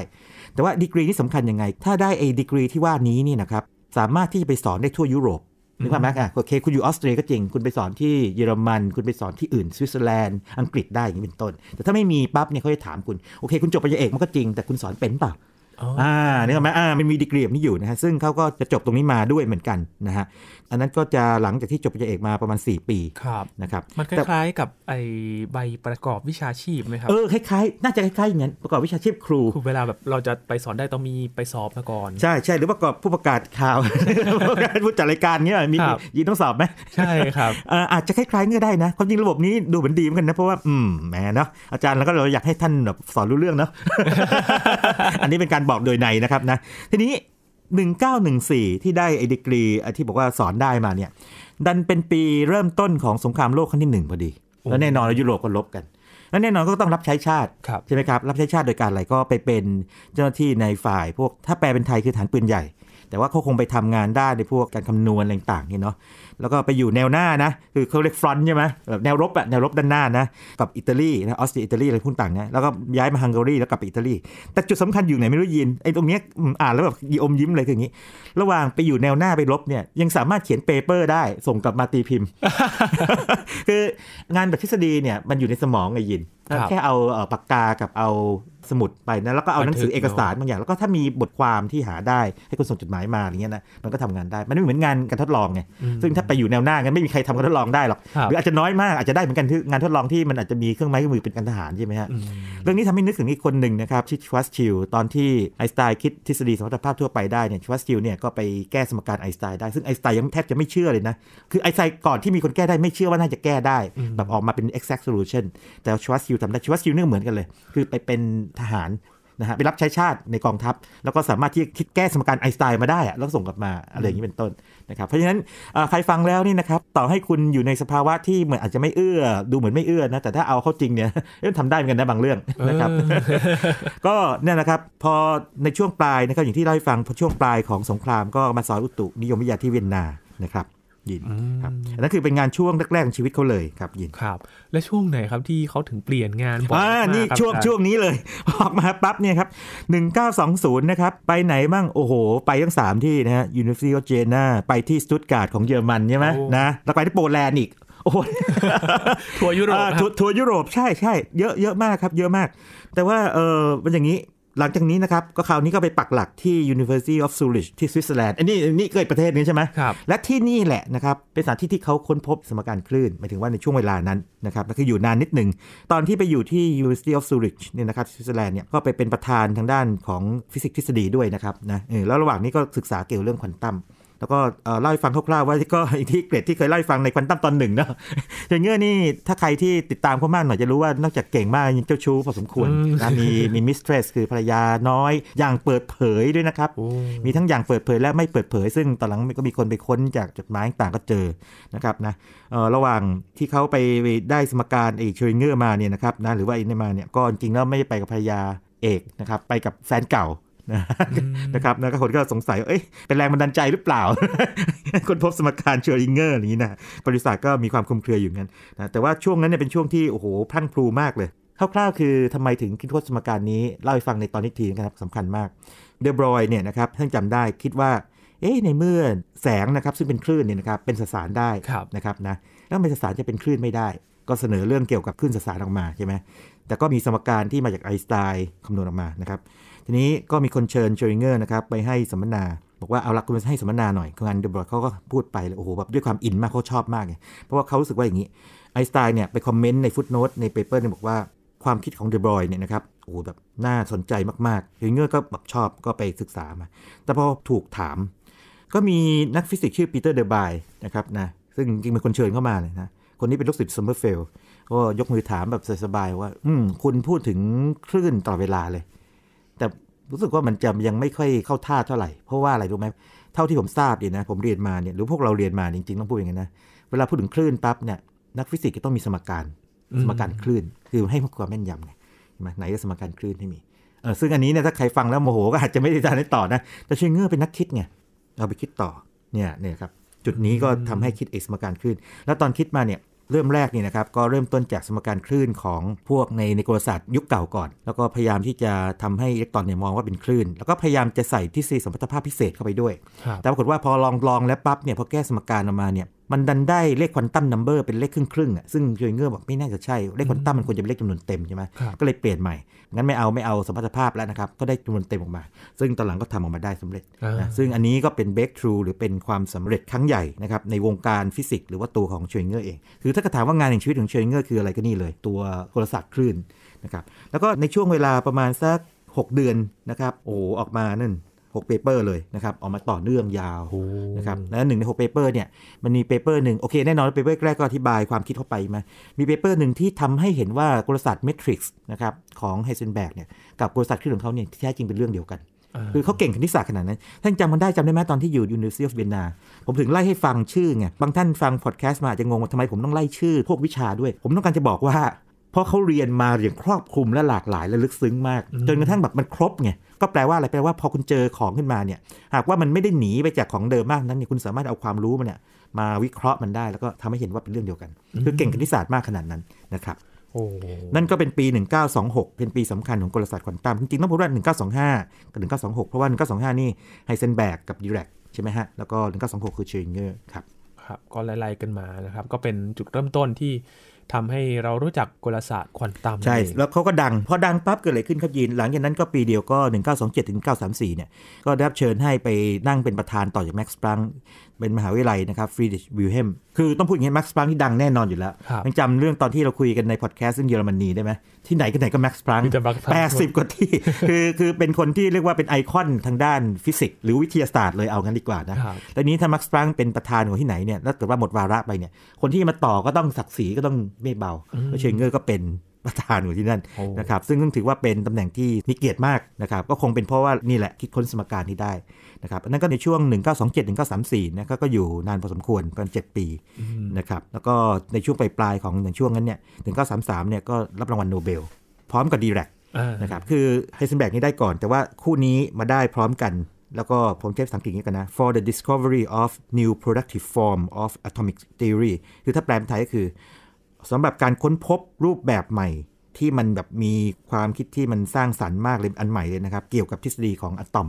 Speaker 2: แต่ว่าดีกรีนี่สำคัญยังไง ถ้าได้ไอ้ดีกรีที่ว่านี้นี่นะครับ สามารถที่จะไปสอนได้ทั่วยุโรปนึกภาพไหมอ่ะโอเคคุณอยู่ออสเตรียก็จริง คุณไปสอนที่เยอรมัน คุณไปสอนที่อื่นสวิตเซอร์แลนด์ อังกฤษได้อย่างนี้เป็นต้น แต่ถ้าไม่มีปั๊บเนี่ยเขาจะถามคุณ โอเคคุณจบปริญญาเอกมันก็จริง แต่คุณสอนเป็นเปล่าอ่านี่ช่ไหมอ่ามันมีดีกรีแบบนี้อยู่นะฮะซึ่งเขาก็จะจบตรงนี้มาด้วยเหมือนกันนะฮะอันนั้นก็จะหลังจากที่จบปริญญาเอกมาประมาณ 4 ปีครับนะครับมันคล
Speaker 1: ้ายๆกับไอใบประกอบวิชาชีพไหมครับเออคล
Speaker 2: ้ายๆ น่าจะคล้ายๆอย่างนั้นประกอบวิชาชีพครูคือ
Speaker 1: เวลาแบบเราจะไปสอนได้ต้องมีไปสอบมาก่อนใช
Speaker 2: ่ใช่หรือประกอบผู้ประกาศข่าว
Speaker 1: ผู้จัดรายการเงี้ย
Speaker 2: มียินต้องสอบไหมใช่ครับ อาจจะคล้ายๆเง้ยได้นะความจริงระบบนี้ดูเหมือนดีเหมือนกันนะเพราะว่าอืมแหมเนาะอาจารย์แล้วก็เราอยากให้ท่านแบบสอนรู้เรื่องเนาะอันนี้เป็นการบอกโดยในนะครับนะทีนี้ 1914 ที่ได้ไอดีกรีที่บอกว่าสอนได้มาเนี่ย ดันเป็นปีเริ่มต้นของสงครามโลกครั้งที่หนึ่งพอดี แล้วแน่นอนยุโรปก็ลบกัน แล้วแน่นอนก็ต้องรับใช้ชาติ ใช่ไหมครับ รับใช้ชาติโดยการอะไรก็ไปเป็นเจ้าหน้าที่ในฝ่าย พวกถ้าแปลเป็นไทยคือฐานปืนใหญ่ แต่ว่าเขาคงไปทำงานได้ในพวกการคำนวณต่างๆนี่เนาะแล้วก็ไปอยู่แนวหน้านะ คือเขาเรียกฟรอนต์ใช่ไหมแบบแนวรบอะแนวรบด้านหน้านะ กับอิตาลีนะออสเตรียอิตาลีอะไรพูดต่างเนี่ยแล้วก็ย้ายมาฮังการีแล้วกลับไปอิตาลี แต่จุดสำคัญอยู่ไหนไม่รู้ยินไอ้ตรงเนี้ยอ่านแล้วแบบอมยิ้มเลยคืออย่างนี้ ระหว่างไปอยู่แนวหน้าไปรบเนี่ยยังสามารถเขียนเปเปอร์ ได้ส่งกลับมาตีพิมพ์ คืองานแบบทฤษฎีเนี่ยมันอยู่ในสมองไงยิน แค่เอาปากกากับเอาสมุดไปนะแล้วก็เอาหนังสือเอกสารบางอย่างแล้วก็ถ้ามีบทความที่หาได้ให้คุณส่งจดหมายมาอย่างเงี้ยนะมันก็ทำงานได้มันไม่เหมือนงานการทดลองไงซึ่งถ้าไปอยู่แนวหน้างันไม่มีใครทำการทดลองได้หรอกหรืออาจจะน้อยมากอาจจะได้เหมือนกันที่งานทดลองที่มันอาจจะมีเครื่องไม้เครื่องมือเป็นการทหารใช่ไหมฮะเรื่องนี้ทำให้นึกถึงอีกคนหนึ่งนะครับชิวัสชิลตอนที่ไอสไตน์คิดทฤษฎีสมรรถภาพทั่วไปได้เนี่ยชิวัสชิลเนี่ยก็ไปแก้สมการไอสไตน์ได้ซึ่งไอสไตน์ยังแทบจะไม่เชื่อเลยนะคือไอสไตน์ก่อนที่มีคนแก้ได้ไม่เชื่อว่าน่าจะแก้ได้แบบออกมาเป็น exact solution แต่ชวัสชิลทำได้ชวัสชิลเนี่ยเหมือนกันเลยคือไปเป็นทหารนะฮะไปรับใช้ชาติในกองทัพ แล้วก็สามารถที่คิดแก้สมการไอน์สไตน์มาได้แล้วส่งกลับมาอะไรอย่างนี้เป็นต้นนะครับเพราะฉะนั้นใครฟังแล้วนี่นะครับ ต่อให้คุณอยู่ในสภาวะที่เหมือนอาจจะไม่เอื้อดูเหมือนไม่เอื้อนะแต่ถ้าเอาเข้าจริงเนี่ยทำได้เหมือนกันนะบางเรื่องนะครับ ก็เนี่ยนะครับพอในช่วงปลายนะครับอย่างที่เล่าให้ฟังพอช่วงปลายของสงครามก็มาสอนอุตุนิยมวิทยาที่เวียนนานะครับยินครับนั่นคือเป็นงานช่วงแรกๆของชีวิตเขาเลยครับยินครับ
Speaker 1: และช่วงไหนครับที่เขาถึงเปลี่ยนงานบ่อยมากนี่ช่วงช่วง
Speaker 2: นี้เลยออกมาปั๊บเนี่ยครับ 1920 นะครับ ไปไหนบ้างโอ้โห ไปทั้ง 3 ที่นะฮะ University of Jena ไปที่สตุตการ์ดของเยอรมันใช่ไหมนะแล้วไปที่โปแลนด์อีก โอ้ทัวร์ยุโรปทัวร์ยุโรปใช่ใช่เยอะเยอะมากครับเยอะมาก แต่ว่าเออเป็นอย่างนี้หลังจากนี้นะครับก็คราวนี้ก็ไปปักหลักที่ University of Zurich ที่สวิตเซอร์แลนด์อันนี้นี่เกิดประเทศนี้ใช่ไหมครับและที่นี่แหละนะครับ เป็นสถานที่ที่เขาค้นพบสมการคลื่นหมายถึงว่าในช่วงเวลานั้นนะครับก็คืออยู่นานนิดหนึ่งตอนที่ไปอยู่ที่ University of Zurich เนี่ยนะครับสวิตเซอร์แลนด์เนี่ยก็ไปเป็นประธานทางด้านของฟิสิกส์ทฤษฎีด้วยนะครับนะแล้วระหว่างนี้ก็ศึกษาเกี่ยวเรื่องควอนตัมแล้วก็เล่าให้ฟังคร่าวๆว่าก็อีกที่เกรดที่เคยเล่าให้ฟังในควันตั้มตอนหนึ่งเนาะอย่างเงี้ยนี่ถ้าใครที่ติดตามเขามากหน่อยจะรู้ว่านอกจากเก่งมากยังเจ้าชู้พอสมควรนะมีมีมิสเทรสคือภรรยาน้อยอย่างเปิดเผยด้วยนะครับ มีทั้งอย่างเปิดเผยและไม่เปิดเผย ซึ่งตอนหลังก็มีคนไปค้นจากจดหมายต่างก็เจอนะครับนะระหว่างที่เขาไปได้สมการไอ้เชริงเงอร์มาเนี่ยนะครับนะหรือว่าอินเนมาเนี่ยก็จริงแล้วไม่ไปกับภรรยาเอกนะครับไปกับแฟนเก่านะครับแล้วก็คนก็สงสัย เอ้ยเป็นแรงบันดาลใจหรือเปล่า คนพบสมการเชอริงเกอร์อย่างนี้นะบริษัทก็มีความคลุมเครืออยู่งั้นนะแต่ว่าช่วงนั้นเนี่ยเป็นช่วงที่ โอ้โหพลั่งพลูมากเลยคร่าวๆคือทำไมถึงคิดทดสมการนี้ เล่าให้ฟังในตอนนี้ทีนะครับสำคัญมากเดบรอยเนี่ยนะครับท่านจำได้คิดว่าเอ๊ะในเมื่อแสงนะครับ ซึ่งเป็นคลื่นเนี่ยนะครับเป็นสสารได้นะครับนะแล้วเป็นสสารจะเป็นคลื่นไม่ได้ ก็เสนอเรื่องเกี่ยวกับคลื่นสสารออกมาใช่ไหมแต่ก็มีสมการที่มาจากไอน์สไตน์คำนวณออกมานะครับทีนี้ก็มีคนเชิญเชริงเกอร์นะครับ ไปให้สัมมนา บอกว่าเอาละคุณให้สัมมนาหน่อยงานเดบรอดเขาก็พูดไปเลยโอ้โหแบบด้วยความอินมากเขาชอบมากไง เพราะว่าเขารู้สึกว่าอย่างนี้ ไอสไตล์เนี่ยไปคอมเมนต์ในฟุตโนตในเปเปอร์เนี่ยบอกว่าความคิดของเดบรอยเนี่ยนะครับ โอ้โหแบบน่าสนใจมากๆเชริงเกอร์ก็แบบชอบก็ไปศึกษามา แต่พอถูกถาม ก็มีนักฟิสิกส์ชื่อปีเตอร์เดบายนะครับนะ ซึ่งจริงเป็นคนเชิญเข้ามาเลยนะ คนนี้เป็นลูกศิษย์ซัมเมอร์เฟล ก็ยกมือถามแบบสบายๆว่าอืมคุณพูดถึงคลื่นต่อเวลาเลยรู้สึกว่ามันจะยังไม่ค่อยเข้าท่าเท่าไหร่เพราะว่าอะไรรู้ไหมเท่าที่ผมทราบเนี่ยนะ ผมเรียนมาเนี่ยหรือพวกเราเรียนมาจริง ๆ ต้องพูดอย่างนั้นนะเวลาพูดถึงคลื่นปั๊บเนี่ยนักฟิสิกส์ก็ต้องมีสมการสมการคลื่น คือให้ความแม่นยำไงไหนจะสมการคลื่นให้มีเออซึ่งอันนี้เนี่ยถ้าใครฟังแล้วโมโหก็อาจจะไม่ได้ตามต่อนะ แต่ชิงเงอรเป็นนักคิดไงเอาไปคิดต่อเนี่ยเนี่ยครับ จุดนี้ก็ทำให้คิดเอกสมการคลื่นแล้วตอนคิดมาเนี่ยเริ่มแรกนี่นะครับ ก็เริ่มต้นจากสมการคลื่นของพวกในในกลศาสตร์ยุคเก่าก่อน แล้วก็พยายามที่จะทำให้อิเล็กตรอนเนี่ยมองว่าเป็นคลื่น แล้วก็พยายามจะใส่ทฤษฎีสมพัทภาพพิเศษเข้าไปด้วย แต่ปรากฏว่าพอลองลองแล้วปั๊บเนี่ยพอแก้สมการออกมาเนี่ยมันดันได้เลขควอนตัมนัมเบอร์เป็นเลขครึ่งครึ่งอ่ะซึ่งเชยเงอร์บอกไม่น่าจะใช่ เลขควอนตัมมันควรจะเป็นเลขจำนวนเต็มใช่ไหมก็เลยเปลี่ยนใหม่ งั้นไม่เอาไม่เอาสมรรถภาพแล้วนะครับ ก็ได้จำนวนเต็มออกมา ซึ่งตอนหลังก็ทำออกมาได้สำเร็จนะซึ่งอันนี้ก็เป็นเบรกทรูหรือเป็นความสำเร็จครั้งใหญ่นะครับในวงการฟิสิกส์หรือว่าตัวของเชยเงอร์เองคือถ้าถามว่างานแห่งชีวิตของเชยเงอร์คืออะไรก็นี่เลย ตัวโทรศัพท์คลื่นนะครับแล้วก็ในช่วงเวลาประมาณสัก 6 เดือนนะครับโอ้ออกมานั่น6เปอร์เลยนะครับ ออกมาต่อเนื่องยาวนะครับแล้วหนึ่งใน6เปอร์เนี่ยมันมีเปเปอร์หนึ่งโอเคแน่นอนเปเปอร์แรกก็อธิบายความคิดเข้าไปมามีเปเปอร์หนึ่งที่ทำให้เห็นว่ากลศาสตร์เมทริกซ์นะครับของไฮเซนแบกเนี่ยกับกลศาสตร์ที่นของเขาเนี่ยแท้จริงเป็นเรื่องเดียวกัน คือเขาเก่งคณิตศาสตร์ขนาดนั้น ท่านจำมันได้จำได้ไหมตอนที่อยู่ยูนิเซีย t เบเ v i ผมถึงไล่ให้ฟังชื่อไงบางท่านฟังพอดแคสต์มาอาจจะงงว่าทำไมผมต้องไล่ชื่อ พวกวิชาด้วย ผมต้องการจะบอกว่า เพราะเขาเรียนมาอย่างครอบคลุมและหลากหลายและลึกซึ้งมากจนกระทั่งแบบมันครบไงก็แปลว่าอะไรแปลว่าพอคุณเจอของขึ้นมาเนี่ย หากว่ามันไม่ได้หนีไปจากของเดิมมาก นั้นเนี่ยคุณสามารถเอาความรู้มันเนี่ย มาวิเคราะห์มันได้แล้วก็ทำให้เห็นว่าเป็นเรื่องเดียวกัน คือเก่งคณิตศาสตร์มากขนาดนั้นนะครับนั่นก็เป็นปี 1926 เป็นปีสำคัญของกลศาสตร์ควอนตัมจริงๆต้องพูดว่า 1925 กับ 1926 เพราะว่า1925 นี่ไฮเซนแบกกับดิแรกใช่ไหมฮะแล้วก็ 1926 คือเชริงเกอร์ครับ
Speaker 1: ครับก็ไล่ๆกันมานะครับก็เป็นจุดเริ่มต้นที่ทำให้เรารู้จักกลศาสตร์ควอนตัมใช่ แล้ว
Speaker 2: เขาก็ดัง พอดังปั๊บเกิดอะไรขึ้นครับยีน หลังจากนั้นก็ปีเดียวก็ 1927ถึง1934เนี่ย ก็ได้รับเชิญให้ไปนั่งเป็นประธานต่อจากแม็กซ์ปลัง เป็นมหาวิทยาลัยนะครับฟรีดิชวิลเฮมคือต้องพูดอย่างนี้แม็กซ์ปลังที่ดังแน่นอนอยู่แล้วยังจำเรื่องตอนที่เราคุยกันในพอดแคสต์เรื่องเยอรมนีได้ไหมที่ไหนก็ไหนก็แม็กซ์ปลังแปดสิบกว่าที่ คือคือเป็นคนที่เรียกว่าเป็นไอคอนทางด้านฟิสิกส์หรือวิทยาศาสตร์เลยเอางั้นดีกว่านะแต่นี้ถ้าแม็กซ์ปลังเป็นประธานของที่ไหนเนี่ยแล้วเกิดว่าหมดวาระไปเนี่ยคนที่มาต่อก็ต้องศักดิ์ศรีก็ต้องไม่เบาลเชงเงอร์ก็เป็นประธานอยู่ที่นั่นนะครับ ซึ่งถือว่าเป็นตำแหน่งที่มีเกียรติมากนะครับ ก็คงเป็นเพราะว่านี่แหละคิดค้นสมการที่ได้นะครับอันนั้นก็ในช่วง 1927 1934นะก็อยู่นานพอสมควรประมาณ7ปีนะครับ แล้วก็ในช่วงปลายๆของอย่างช่วงนั้นเนี่ย1933เนี่ยก็รับรางวัลโนเบล พร้อมกับดีแรกนะครับ คือไฮเซนแบกนี่ได้ก่อน แต่ว่าคู่นี้มาได้พร้อมกัน แล้วก็ผมเทปสังกตษนี้กันนะ for the discovery of new productive form of atomic theory คือถ้าแปลเป็นไทยก็คือสำหรับการค้นพบรูปแบบใหม่ที่มันแบบมีความคิดที่มันสร้างสรรค์มากเลยอันใหม่เลยนะครับ เกี่ยวกับทฤษฎีของอะตอม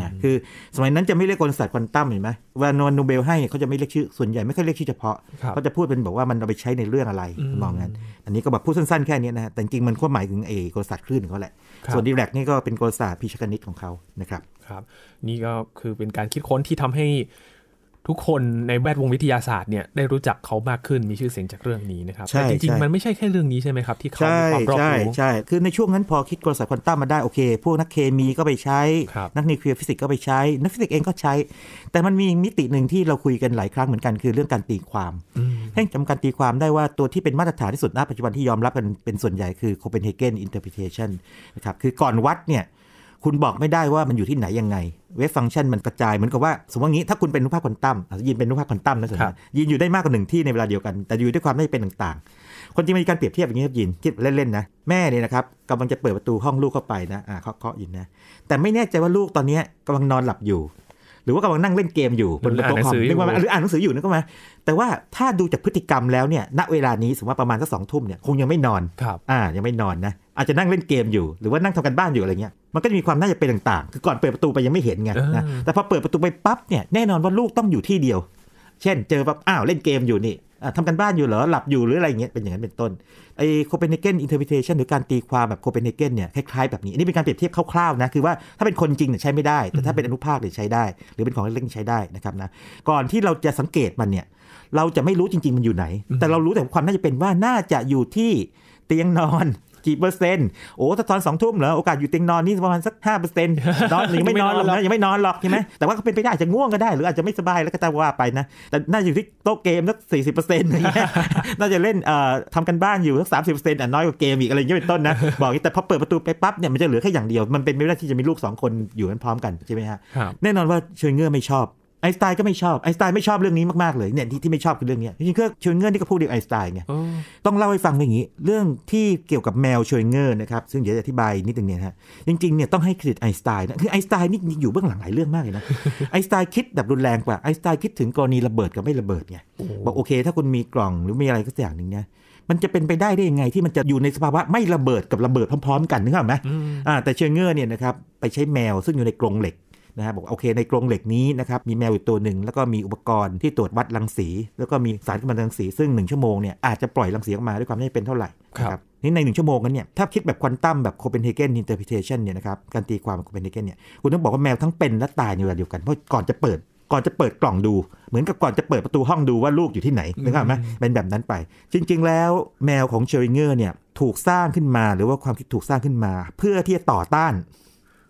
Speaker 2: นะคือสมัยนั้นจะไม่เรียกกลศาสตร์ควอนตัมเห็นไหมวลานวนูเบลให้เขาจะไม่เรียกชื่อ ส่วนใหญ่ไม่ค่อยเรียกชื่อเฉพาะเขาจะพูดเป็นบอกว่ามันเอาไปใช้ในเรื่องอะไรมองงั้น อันนี้ก็แบบพูดสั้นๆแค่นี้นะแต่จริงมันควบหมายถึงเอกลศาสตร์คลื่นเขาแหละส่วนดีแลกนี่ก็เป็นกลศาสตร์พิชกนิตของเขานะครับ
Speaker 1: ครับนี่ก็คือเป็นการคิดค้นที่ทำให้ทุกคนในแวดวงวิทยาศาสตร์เนี่ยได้รู้จักเขามากขึ้นมีชื่อเสียงจากเรื่องนี้นะครับแต่จริง ๆ มันไม่ใช่แค่เรื่องนี้ใช่ไหมครับ ที่เขาความรอบรู้ใช่ใช
Speaker 2: ่คือในช่วงนั้นพอคิดกลศาสตร์ควอนตัมมาได้โอเคพวกนักเคมีก็ไปใช้นักนิวเคลียร์ฟิสิกส์ก็ไปใช้นักฟิสิกส์เองก็ใช้แต่มันมีมิติหนึ่งที่เราคุยกันหลายครั้งเหมือนกันคือเรื่องการตีความ แท่งจำการตีความได้ว่าตัวที่เป็นมาตรฐานที่สุดณปัจจุบันที่ยอมรับกันเป็นส่วนใหญ่คือคเปนเฮเกนอินเ e อร์พิเทชันนะครับคือก่อนวัดเนี่ยคุณบอกไม่ได้ว่ามันอยู่ที่ไหนยังไง เวฟฟังก์ชันมันกระจายเหมือนกับว่า สมมติว่างี้ถ้าคุณเป็นนุภาคควอนตัมยินเป็นนุภาคควอนตัมนะสมมติยินอยู่ได้มากกว่าหนึ่งที่ในเวลาเดียวกัน แต่อยู่ด้วยความไม่เป็นต่างๆ คนจริงมีการเปรียบเทียบอย่างนี้ครับยินคิดเล่นๆนะแม่เนี่ยนะครับกำลังจะเปิดประตูห้องลูกเข้าไปนะอ่าเคาะๆยินนะแต่ไม่แน่ใจว่าลูกตอนนี้กำลังนอนหลับอยู่หรือว่ากำลังนั่งเล่นเกมอยู่บนโต๊ะคอมนึือว่าหรืออ่านหนังสืออยู่นั่นก็มา แต่ว่าถ้าดูจากพฤติกรรมแล้วเนี่ย ณ เวลานี้ สมมติว่าประมาณสักสองทุ่มเนี่ย คงยังไม่นอนคอ่ายังไม่นอนนะ อาจจะนั่งเล่นเกมอยู่ หรือว่านั่งทำกันบ้านอยู่อะไรเงี้ย มันก็จะมีความน่าจะเป็นต่างๆ คือก่อนเปิดประตูไปยังไม่เห็นไงนะ แต่พอเปิดประตูไปปั๊บเนี่ย แน่นอนว่าลูกต้องอยู่ที่เดียวเช่นเจอแบบอ้าวเล่นเกมอยู่นี่ทำกันบ้านอยู่เหรอหลับอยู่หรืออะไรเงี้ยเป็นอย่างนั้นเป็นต้นไอโคเปนเฮเกนอินเทอร์พิเทชันหรือการตีความแบบโคเปนเฮเกนเนี่ยคล้ายๆแบบนี้อันนี้เป็นการเปรียบเทียบคร่าวๆนะคือว่าถ้าเป็นคนจริงเนี่ยใช้ไม่ได้ แต่ถ้าเป็นอนุภาคเนี่ยใช้ได้ หรือเป็นของเล่นใช้ได้นะครับนะก่อนที่เราจะสังเกตมันเนี่ยเราจะไม่รู้จริงๆมันอยู่ไหน แต่เรารู้แต่ความน่าจะเป็นว่าน่าจะอยู่ที่เตียงนอนกี่เปอร์เซ็นต์โอ้ถ้าตอนสองทุ่มเหรอโอกาสอยู่เตียงนอนนี่ประมาณสักห้าเปอร์เซ็นต์นอนหรือไม่นอนหรอกนะยังไม่นอนหรอกใช่ไหมแต่ว่าก็เป็นไปได้อาจจะง่วงก็ได้หรืออาจจะไม่สบายแล้วก็ตาว่าไปนะแต่น่าจะอยู่ที่โต๊ะเกมสักสี่สิบเปอร์เซ็นต์น่าจะเล่นเอ่อทำกันบ้านอยู่สักสามสิบเปอร์เซ็นต์อ่ะน้อยกว่าเกมอีกอะไรเงี้ยเป็นต้นนะบอกแต่พอเปิดประตูไปปั๊บเนี่ยมันจะเหลือแค่อย่างเดียวมันเป็นไม่ได้ที่จะมีลูกสองคนอยู่กันพร้อมกันใช่ไหมฮะแน่นอนว่าเชยเงื่อไม่ชอบไอน์สไตน์ก็ไม่ชอบ ไอน์สไตน์ไม่ชอบเรื่องนี้มากๆเลยเนี่ยที่ที่ไม่ชอบคือเรื่องนี้จริงๆเชวนเงื่อนที่ก็พูดเรื่องไอน์สไตน์ไงต้องเล่าให้ฟังอย่างนี้ เรื่องที่เกี่ยวกับแมวเชวนเงื่อนนะครับซึ่งเดี๋ยวจะอธิบายนิดนึงเนี่ยฮะจริง ๆเนี่ยต้องให้เครดิตไอน์สไตน์นะคือไอน์สไตน์นี่อยู่เบื้องหลังหลายเรื่องมากเลยนะไอน์สไตน์คิดแบบรุนแรงกว่าไอน์สไตน์คิดถึงกรณีระเบิดกับไม่ระเบิดไงบอกโอเค ถ้าคุณมีกล่องหรือมีอะไรก็สักอย่างหนึ่งเนี่ยมันจะเป็นไปได้ได้ยังไงที่มันจะอยู่ในสภาวะไม่ระเบิดกับระเบิดพร้อมๆ กันนึกออกไหมแต่เชงเงอร์เนี่ยนะครับไปใช้แมวซึ่งอยู่ในกรงเหล็กนะฮะบอกโอเคในกรงเหล็กนี้นะครับมีแมวอยู่ตัวหนึ่ง แล้วก็มีอุปกรณ์ที่ตรวจวัดรังสี แล้วก็มีสารกำมมันรังสีซึ่ง 1 ชั่วโมงเนี่ยอาจจะปล่อยรังสีออกมาด้วยความไม่เป็นเท่าไหร่ครับนี่ใน 1 ชั่วโมงนั้นเนี่ยถ้าคิดแบบควอนตัมแบบโคเปนเฮเกนอินเตอร์พิเทชันเนี่ยนะครับการตีความโคเปนเฮเกนเนี่ยคุณต้องบอกว่าแมวทั้งเป็นและตายในเวลาเดียวกัน เพราะก่อนจะเปิด ก่อนจะเปิดกล่องดูเหมือนกับก่อนจะเปิดประตูห้องดูว่าลูกอยู่ที่ไหนนึกออกไหมเป็นแบบนั้นไป จริงๆแล้วแมวของเชอริงเกอร์เนี่ยถูกสร้างขึ้นมาหรือว่าความคิดถูกสร้างขึ้นมาเพื่อที่จะต่อต้าน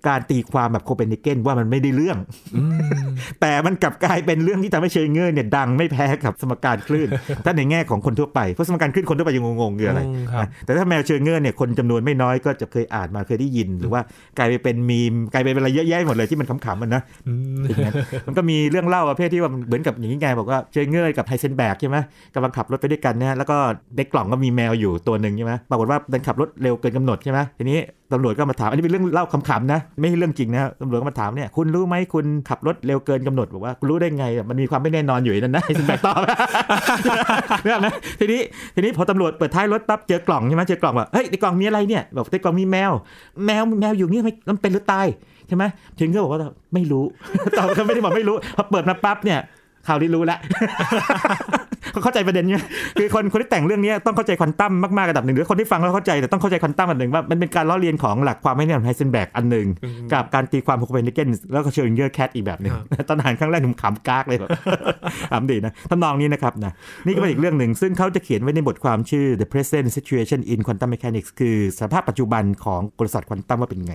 Speaker 2: การตีความแบบโคเปนเเกนว่ามันไม่ได้เรื่องแต่มันกลับกลายเป็นเรื่องที่ทำให้เชยเงอร์เนี่ยดังไม่แพ้กับสมการคลื่นถ้าในแง่ของคนทั่วไปเพราะสมการคลื่นคนทั่วไปยังงงๆคืออะไรแต่ถ้าแมวเชยเงอร์เนี่ยคนจำนวนไม่น้อยก็จะเคยอ่านมาเคยได้ยินหรือว่า กลายไปเป็นมีมกลายไปเป็นอะไรเยอะแยะหมดเลยที่มันขำๆมันนะมันก็มีเรื่องเล่าประเภทที่ว่าเหมือนกับอย่างนี้ไง บอกว่าเชยเงอร์กับไฮเซนแบกใช่ไหมกำลังขับรถไปด้วยกันนะ แล้วก็ในกล่องก็มีแมวอยู่ตัวหนึ่งใช่ไหมปรากฏว่าดันขับรถเร็วเกินกำหนดใช่ไหมทีนี้ตำรวจก็มาถาม อันนี้ เป็นเรื่องเล่าขำๆนะ ไม่ใช่เรื่องจริงนะตำรวจก็มาถามเนี่ย คุณรู้ไหมคุณขับรถเร็วเกินกำหนด บอกว่าคุณรู้ได้ไง มันมีความไม่แน่นอนอยู่นั่นนะสมัแบกตอบเรื่องนะทีนี้ ทีนี้พอตำรวจเปิดท้ายรถปั๊บ เจอกล่องใช่ไหมเจอกล่องว่าเฮ้ย ในกล่องมีอะไรเนี่ยบอกในกล่องมีแมว แมวแมวอยู่นี่มันเป็นหรือตายใช่ไหมถึงก็บอกว่าไม่รู้ ตอบเขาไม่ได้บอกไม่รู้ พอเปิดมาปั๊บเนี่ยคราวนี้รู้แล้ว เข้าใจประเด็นเนี่ยคือคนคนที่แต่งเรื่องนี้ต้องเข้าใจควอนตัมมากๆระดับหนึ่ง หรือคนที่ฟังแล้วเข้าใจแต่ต้องเข้าใจควอนตัมอันหนึ่งว่ามันเป็นการล้อเลียนของหลักความไม่แน่นอนไฮเซนแบกอันหนึ่ง กับการตีความโฮเปนิเกนแล้วก็เชิงเยอร์แคทอีกแบบหนึ่งตอนหานครั้งแรกหนุ่มขำกากเลยขำดีนะทานองนี้นะครับนะ นี่ก็เป็นอีกเรื่องหนึ่งซึ่งเขาจะเขียนไว้ในบทความชื่อ The Present Situation in Quantum Mechanics คือสภาพปัจจุบันของกลศาสตร์ควอนตัมว่าเป็นไง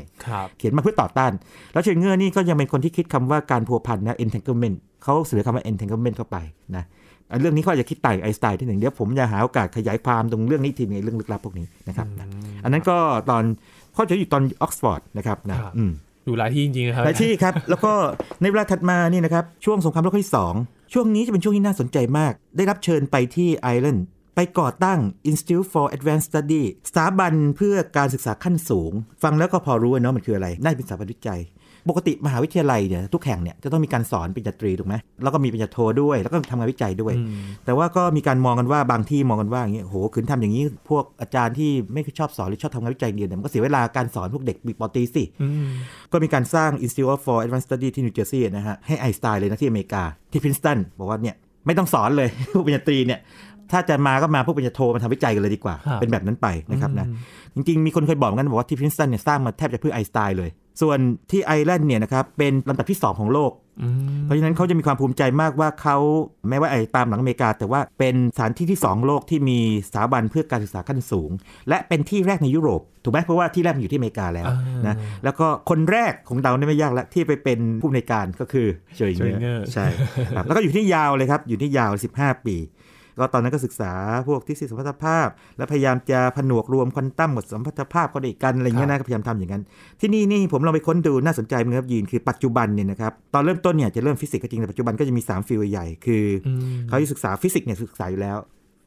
Speaker 2: เขียนมาเพื่อต่อต้าน แล้วเชิงเงอร์นี่ก็ยังเป็นคนที่คิดคำว่าการพัวพันนะ entanglement เขาเสนอคำว่า entanglement เข้าไปนะเรื่องนี้เขาจะคิดไต่ไอสไตล์ที่หนึ่ง เดี๋ยวผมจะหาโอกาสขยายความตรงเรื่องนี้ทีนึงเรื่องลึกลับพวกนี้นะครับอันนั้นก็ตอนเขาจะอยู่ตอนออกซฟอร์ดนะครับนะ
Speaker 1: อยู่หลายที่จริงๆครับหลายที่ครับแล้วก็
Speaker 2: ในเวลาถัดมานี่นะครับ ช่วงสงครามโลกครั้งที่สองช่วงนี้จะเป็นช่วงที่น่าสนใจมาก ได้รับเชิญไปที่ไอร์แลนด์ไปก่อตั้ง Institute for Advanced Study สถาบันเพื่อการศึกษาขั้นสูง ฟังแล้วก็พอรู้เนาะมันคืออะไรน่าเป็นสถาบันวิจัยปกติมหาวิทยาลัยเนี่ยทุกแห่งเนี่ยจะต้องมีการสอนปริญญาตรีถูกไหมแล้วก็มีปริญญาโทด้วย แล้วก็ทำงานวิจัยด้วย แต่ว่าก็มีการมองกันว่าบางที่มองกันว่าอย่างเงี้ยโหขืนทำอย่างนี้พวกอาจารย์ที่ไม่ชอบสอน หรือชอบทำงานวิจัยเดียวเนี่ยมันก็เสียเวลาการสอนพวกเด็กบีปอตีสิก็มีการสร้าง Institute for Advanced Study ที่นิวเจอร์ซีย์นะฮะให้ไอสไตล์เลยนะที่อเมริกาที่พินสตันบอกว่าเนี่ยไม่ต้องสอนเลยปริญญาตรีเนี่ยถ้าจะมาก็มาพวกปิญญาโทมาทำวิจัยกันเลยดีกว่า เป็นแบบนั้นไปนะครับนะจริงๆมีคนเคยบอกกันบอกว่าที่พินสตันเนี่ยสร้างมาแทบจะเพื่อไอสไตล์เลยส่วนที่ไอร์แลนด์เนี่ยนะครับเป็นลำดับที่2ของโลกเพราะฉะนั้นเขาจะมีความภูมิใจมากว่าเขาแม้ว่าไอตามหลังอเมริกา แต่ว่าเป็นสถานที่ที่2โลกที่มีสถาบันเพื่อการศึกษาขั้นสูง และเป็นที่แรกในยุโรป ถูกไหมเพราะว่าที่แรกมันอยู่ที่อเมริกาแล้วนะแล้วก็คนแรกของเราเนี่ยไม่ยากละที่ไปเป็นผู้ในการก็คือเจอเงอร์ใช่แล้วก็อยู่ที่ยาวเลยครับอยู่ที่ยาว 15 ปีก็ตอนนั้นก็ศึกษาพวกทฤษฎีสัมพัทธภาพ และพยายามจะผนวกรวมควอนตัมหมดสัมพัทธภาพเข้าด้วยกัน อะไรเงี้ยนะพยายามทำอย่างนั้น ที่นี่นี่ผมลองไปค้นดูน่าสนใจ้งครับยีน คือปัจจุบันเนี่ยนะครับตอนเริ่มต้นเนี่ยจะเริ่มฟิสิกส์ก็จริง แต่ปัจจุบันก็จะมี 3 ฟิลใหญ่ คือเขาศึกษาฟิสิกส์เนี่ยศึกษาอยู่แล้ว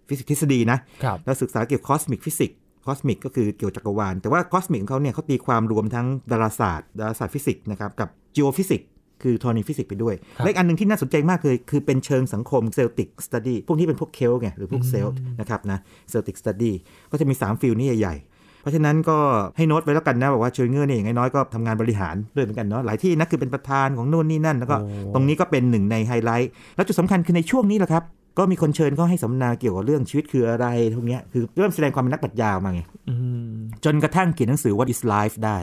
Speaker 2: ฟิสิกส์ทฤษฎีนะแล้วศึกษาเกี่ยวกับคอสมิกฟิสิกส์คอสมิกก็คือเกี่ยวจักรวาลแต่ว่าคอสมิกของเขาเนี่ยเขาตีความรวมทั้งดาราศาสตร์ดาราศาสตร์ฟิสิกส์นะครับกับจิโอฟิสิกสคือธรณีฟิสิกส์ไปด้วย และอันหนึ่งที่น่าสนใจมากเลยคือเป็นเชิงสังคมเซลติกสตูดี้พวกนี้เป็นพวกเคลไงหรือพวกเซลนะครับนะเซลติกสตูดี้ก็จะมี 3 ฟิลนี้ใหญ่เพราะฉะนั้นก็ให้โน้ตไว้แล้วกันนะบอกว่าเชิงเงอร์เนี่ยอย่างน้อยก็ทำงานบริหารด้วยเหมือนกันเนาะหลายที่นะคือเป็นประธานของโน่นนี่นั่นแล้วก็ ตรงนี้ก็เป็นหนึ่งในไฮไลท์แล้วจุดสำคัญคือในช่วงนี้แหละครับก็มีคนเชิญเขาให้สัมมนาเกี่ยวกับเรื่องชีวิตคืออะไรทุกเนี้ยคือเริ่มแสดงความเป็นนักปรัชญามาไงจนกระทั่งเขียนหนังสือ What is Life ได้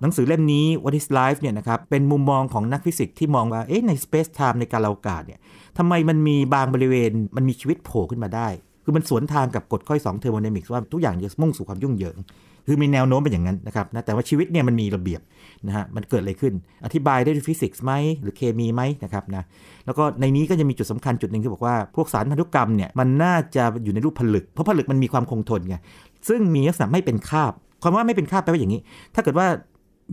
Speaker 2: หนังสือเล่มนี้ What is Life เนี่ยนะครับเป็นมุมมองของนักฟิสิกส์ที่มองว่าเอ๊ะใน Space Time ในการอวกาศเนี่ยทำไมมันมีบางบริเวณ มันมีชีวิตโผล่ขึ้นมาได้ คือมันสวนทางกับกฎข้อสองเทอร์โมไดนามิกส์ว่าทุกอย่างจะมุ่งสู่ความยุ่งเหยิง คือมีแนวโน้มเป็นอย่างนั้นนะครับนะแต่ว่าชีวิตเนี่ยมันมีระเบียบนะฮะมันเกิดอะไรขึ้นอธิบายได้ด้วยฟิสิกส์ไหมหรือเคมีไหมนะครับนะแล้วก็ในนี้ก็จะมีจุดสำคัญจุดหนึ่งที่บอกว่าพวกสารพันธุกรรมเนี่ยมันน่าจะอยู่ในรูปผลึกเพราะผลึกมันมีความคงทนไงซึ่งมีลักษณะไม่เป็นคาบ ความว่าไม่เป็นคาบแปลว่าอย่างนี้ ถ้าเกิดว่า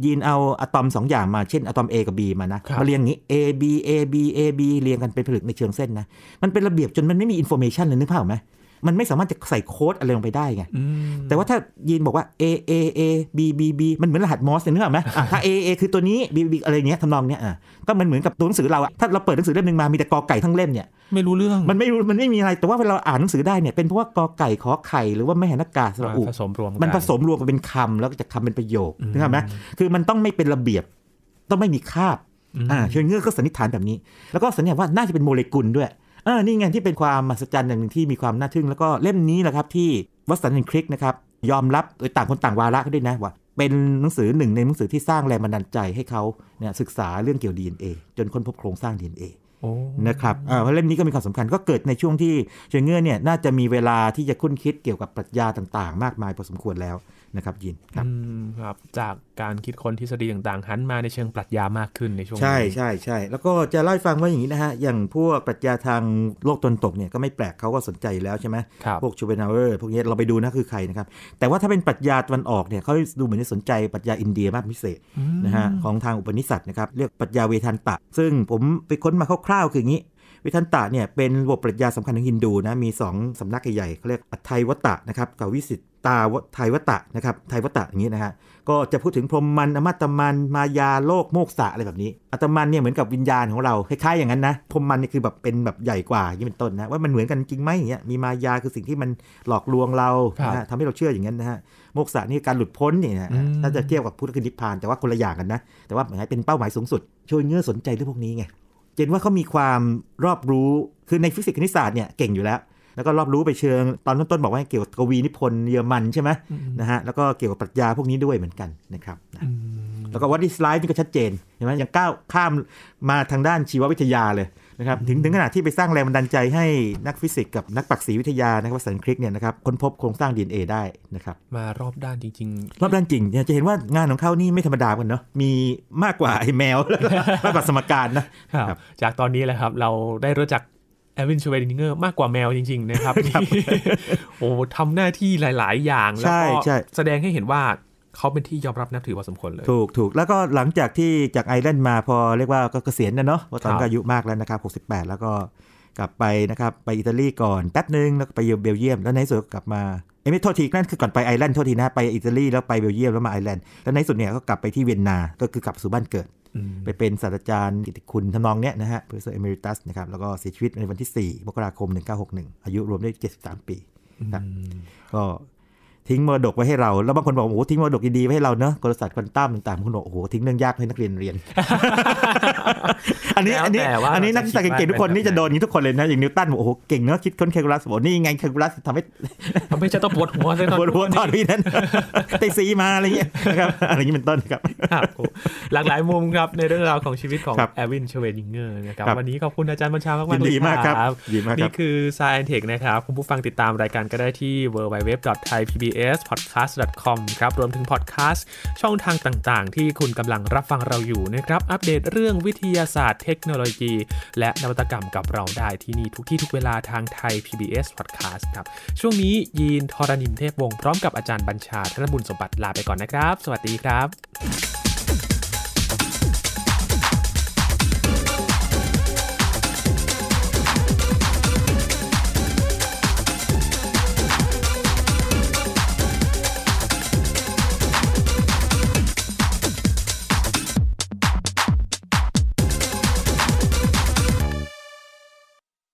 Speaker 2: ยีนเอาอะตอม2ออย่างมา เช่นอะตอม A กับ B มานะ มาเรียงอย่างนี้ A B A B A B เรียงกันเป็นผลึกในเชิงเส้นนะ มันเป็นระเบียบจนมันไม่มีอินโฟเมชันเลยนึกภาพไหมมันไม่สามารถจะใส่โค้ดอะไรลงไปได้ไง แต่ว่าถ้ายีนบอกว่า A A A B B B มันเหมือนรหัสมอสเนี่ยนอไหมถ้า A A คือตัวนี้ B B อะไรเงี้ยทำนองเนี้ยอ่ะก็มันเหมือนกับตัวหนังสือเราถ้าเราเปิดหนังสือเล่มหนึ่งมา มีแต่กอไก่ทั้งเล่มเนี่ย
Speaker 1: ไม่รู้เรื่อง มัน
Speaker 2: ไม่มันไม่มีอะไร แต่ว่าเวลาอ่านหนังสือได้เนี่ย เป็นเพราะว่ากอไก่ขอไข่ หรือว่าไม่ห็นอากาศสระอุผสมรวมมันผสมรวมกันเป็นคำแล้วจะคำเป็นประโยคนึกออกไหมคือมันต้องไม่เป็นระเบียบ ต้องไม่มีคาบอ่าเชิงเงื่อก็สันนิษฐานแบบนี้ แล้วก็สัษฐาว่าน่าจะเป็นโมเลกุลด้วยอ่านี่ไงที่เป็นความมหัศจรรย์อย่างหนึ่งที่มีความน่าทึ่งแล้วก็เล่มนี้แหละครับที่วัสันตคลิกนะครับ ยอมรับโดยต่างคนต่างวาระก็ได้นะว่า เป็นหนังสือหนึ่งในหนังสือที่สร้างแรงบันดาลใจให้เขาเนี่ยศึกษาเรื่องเกี่ยวดนเอจนค้นพบโครงสร้างดเอ็นะครับเพราะเล่มนี้ก็มีความสำคัญก็เกิดในช่วงที่เชงเงื่อนเนี่ยน่าจะมีเวลาที่จะคุ้นคิดเกี่ยวกับปรัชญาต่างๆ มากมายพอสมควรแล้วนะครับยิน
Speaker 1: ครับรบจากการคิดค้นทฤษฎีต่าง ๆ หันมาในเชิงปรัชญามากขึ้นในช่วงใช่ใช่
Speaker 2: ใช่แล้วก็จะเล่าให้ฟังว่าอย่างนี้นะฮะ อย่างพวกปรัชญาทางโลกตนตกเนี่ยก็ไม่แปลกเขาก็สนใจแล้วใช่ไหมพวกชูเบนาเวอร์พวกนี้เราไปดูนะคือใครนะครับ แต่ว่าถ้าเป็นปรัชญาตะวันออกเนี่ยเขาดูเหมือนจะสนใจปรัชญาอินเดียมากพิเศษนะฮะของทางอุปนิสัตนะครับเรียกปรัชญาเวทันตะ ซึ่งผมไปค้นมาคร่าวๆคืออย่างนี้วิทันตะเนี่ยเป็นระบบปรัชญาสำคัญของฮินดูนะมี2สำนักใหญ่ๆเขาเรียกอัทไทวัตตะนะครับกับวิสิตตาวไทยวัตะนะครับไทยวัตะอย่างนี้นะฮะก็จะพูดถึงพรหมมันอมตมันมายาโลกโมกษะอะไรแบบนี้อัตมันเนี่ยเหมือนกับวิญญาณของเราคล้ายๆอย่างนั้นนะพรหมมันนี่คือแบบเป็นแบบใหญ่กว่าอย่างนี้ เป็นต้นนะว่ามันเหมือนกันจริงไหมอย่างเงี้ยมีมายาคือสิ่งที่มันหลอกลวงเรานะทำให้เราเชื่ออย่างนั้นนะฮะโมกษะนี่การหลุดพ้นนี่นะถ้าจะเทียบกับพุทธคือนิพพานแต่ว่าคนละอย่างกันนะแต่ว่าเป็นเป้าหมายสูงสุดช่วยเงื่อสนใจเรื่องพวกนี้ไงเห็นว่าเขามีความรอบรู้คือในฟิสิกส์คณิตศาสตร์เนี่ยเก่งอยู่แล้วแล้วก็รอบรู้ไปเชิงตอนต้นๆบอกว่า เกี่ยวกับกวีนิพนธ์เยอรมันใช่ไหมนะฮะแล้วก็เกี่ยวกับปรัชญาพวกนี้ด้วยเหมือนกันนะครับแล้วก็วัดดิสไลด์นี่ก็ชัดเจนใช่ไหมยังก้าวข้ามมาทางด้านชีววิทยาเลยนะครับถึงถึงขนาดที่ไปสร้างแรงบันดาลใจให้นักฟิสิกส์กับนักปรักษีวิทยานะครับสันคริกเนี่ยนะครับค้นพบโครงสร้าง DNA ได้
Speaker 1: นะครับมารอบด้านจริงๆ รอบ
Speaker 2: ด้านจริงเนี่ยจะเห็นว่างานของเขานี่ไม่ธรรมดากันเนาะ มีมากกว่าไอ้แ
Speaker 1: มวมากกว่าสมการนะครับจากตอนนี้แหละครับเราได้รู้จักแอวินชเวดิงเกอร์มากกว่าแมวจริง ๆ นะครับ โอ้ทำหน้าที่หลายๆ อย่าง แล้วก็แสดงให้เห็นว่าเขาเป็นที่ยอมรับนับถือพอสมควรเลย ถู
Speaker 2: กถูกแล้วก็หลังจากที่จากไอแลนด์มาพอเรียกว่าก็เกษียณนะเนาะาตอนก็อายุมากแล้วนะครับ 68 แล้วก็กลับไปนะครับ ไปอิตาลีก่อนแป๊บนึง แล้วก็ไปเบลเยียมแล้วในสุดกลับมาเอ้ไม่โทษทีนั่นคือก่อนไปไอร์แลนด์โทษทีนะไปอิตาลีแล้วไปเบลเยียมแล้วมาไอร์แลนด์ แล้วในสุดเนี่ยก็กลับไปที่เวียนนาก็คือกลับสู่บ้านเกิด ไปเป็นศาสตราจารย์กิติคุณทำนองเนี้ยนะฮะเพื่อเซอร์เอม e ริตัสนะครับแล้วก็เสียชีวิตในวันที่4มกราคม1961 อายุรวมได้ 73 ปีครับก็ทิ้งมรดกไว้ให้เราแล้วบางคนบอกโอ้โหทิ้งมรดกดีๆไว้ให้เราเนอะกลศาสตร์ควอนตัมต่างๆคุณบอกโอ้โหทิ้งเรื่องยากให้นักเรียนเรียน อันนี้อันนี้อันนี้นักศึกษาเก่งๆทุกคนนี่จะโดนนี้ทุกคนเลยนะอย่างนิวตันบอกโอ้โหเก่งเนอะคิดค้นแคลคูลัสบอกนี่ไงแคลคูลัสทำให้ทำให้จนต้องปวดหัวเลยปวดหัวตอนนี้นั้นตีซีมาอะไรเงี้ยครับอะไรเงี้ยเป็นต้นครับ
Speaker 1: หลากหลายมุมครับในเรื่องราวของชีวิตของแอวินเชเวดิงเกอร์นะครับวันนี้ขอบคุณอาจารย์บัญชามากมากดีมากครับนี่คือไซเอนเทคนะครับคุณผู้ฟังติดตามรายการก็ได้ที่ www.thaipbs thaispodcast.com ครับ รวมถึงพอดแคสต์ช่องทางต่างๆ ที่คุณกำลังรับฟังเราอยู่นะครับ อัปเดตเรื่องวิทยาศาสตร์เทคโนโลยี และนวัตกรรมกับเราได้ที่นี่ ทุกที่ทุกเวลาทางไทย PBS Podcast ครับ ช่วงนี้ยีนทอรานินเทพวงศ์พร้อมกับอาจารย์บัญชาธนบุญสมบัติลาไปก่อนนะครับ สวัสดีครับ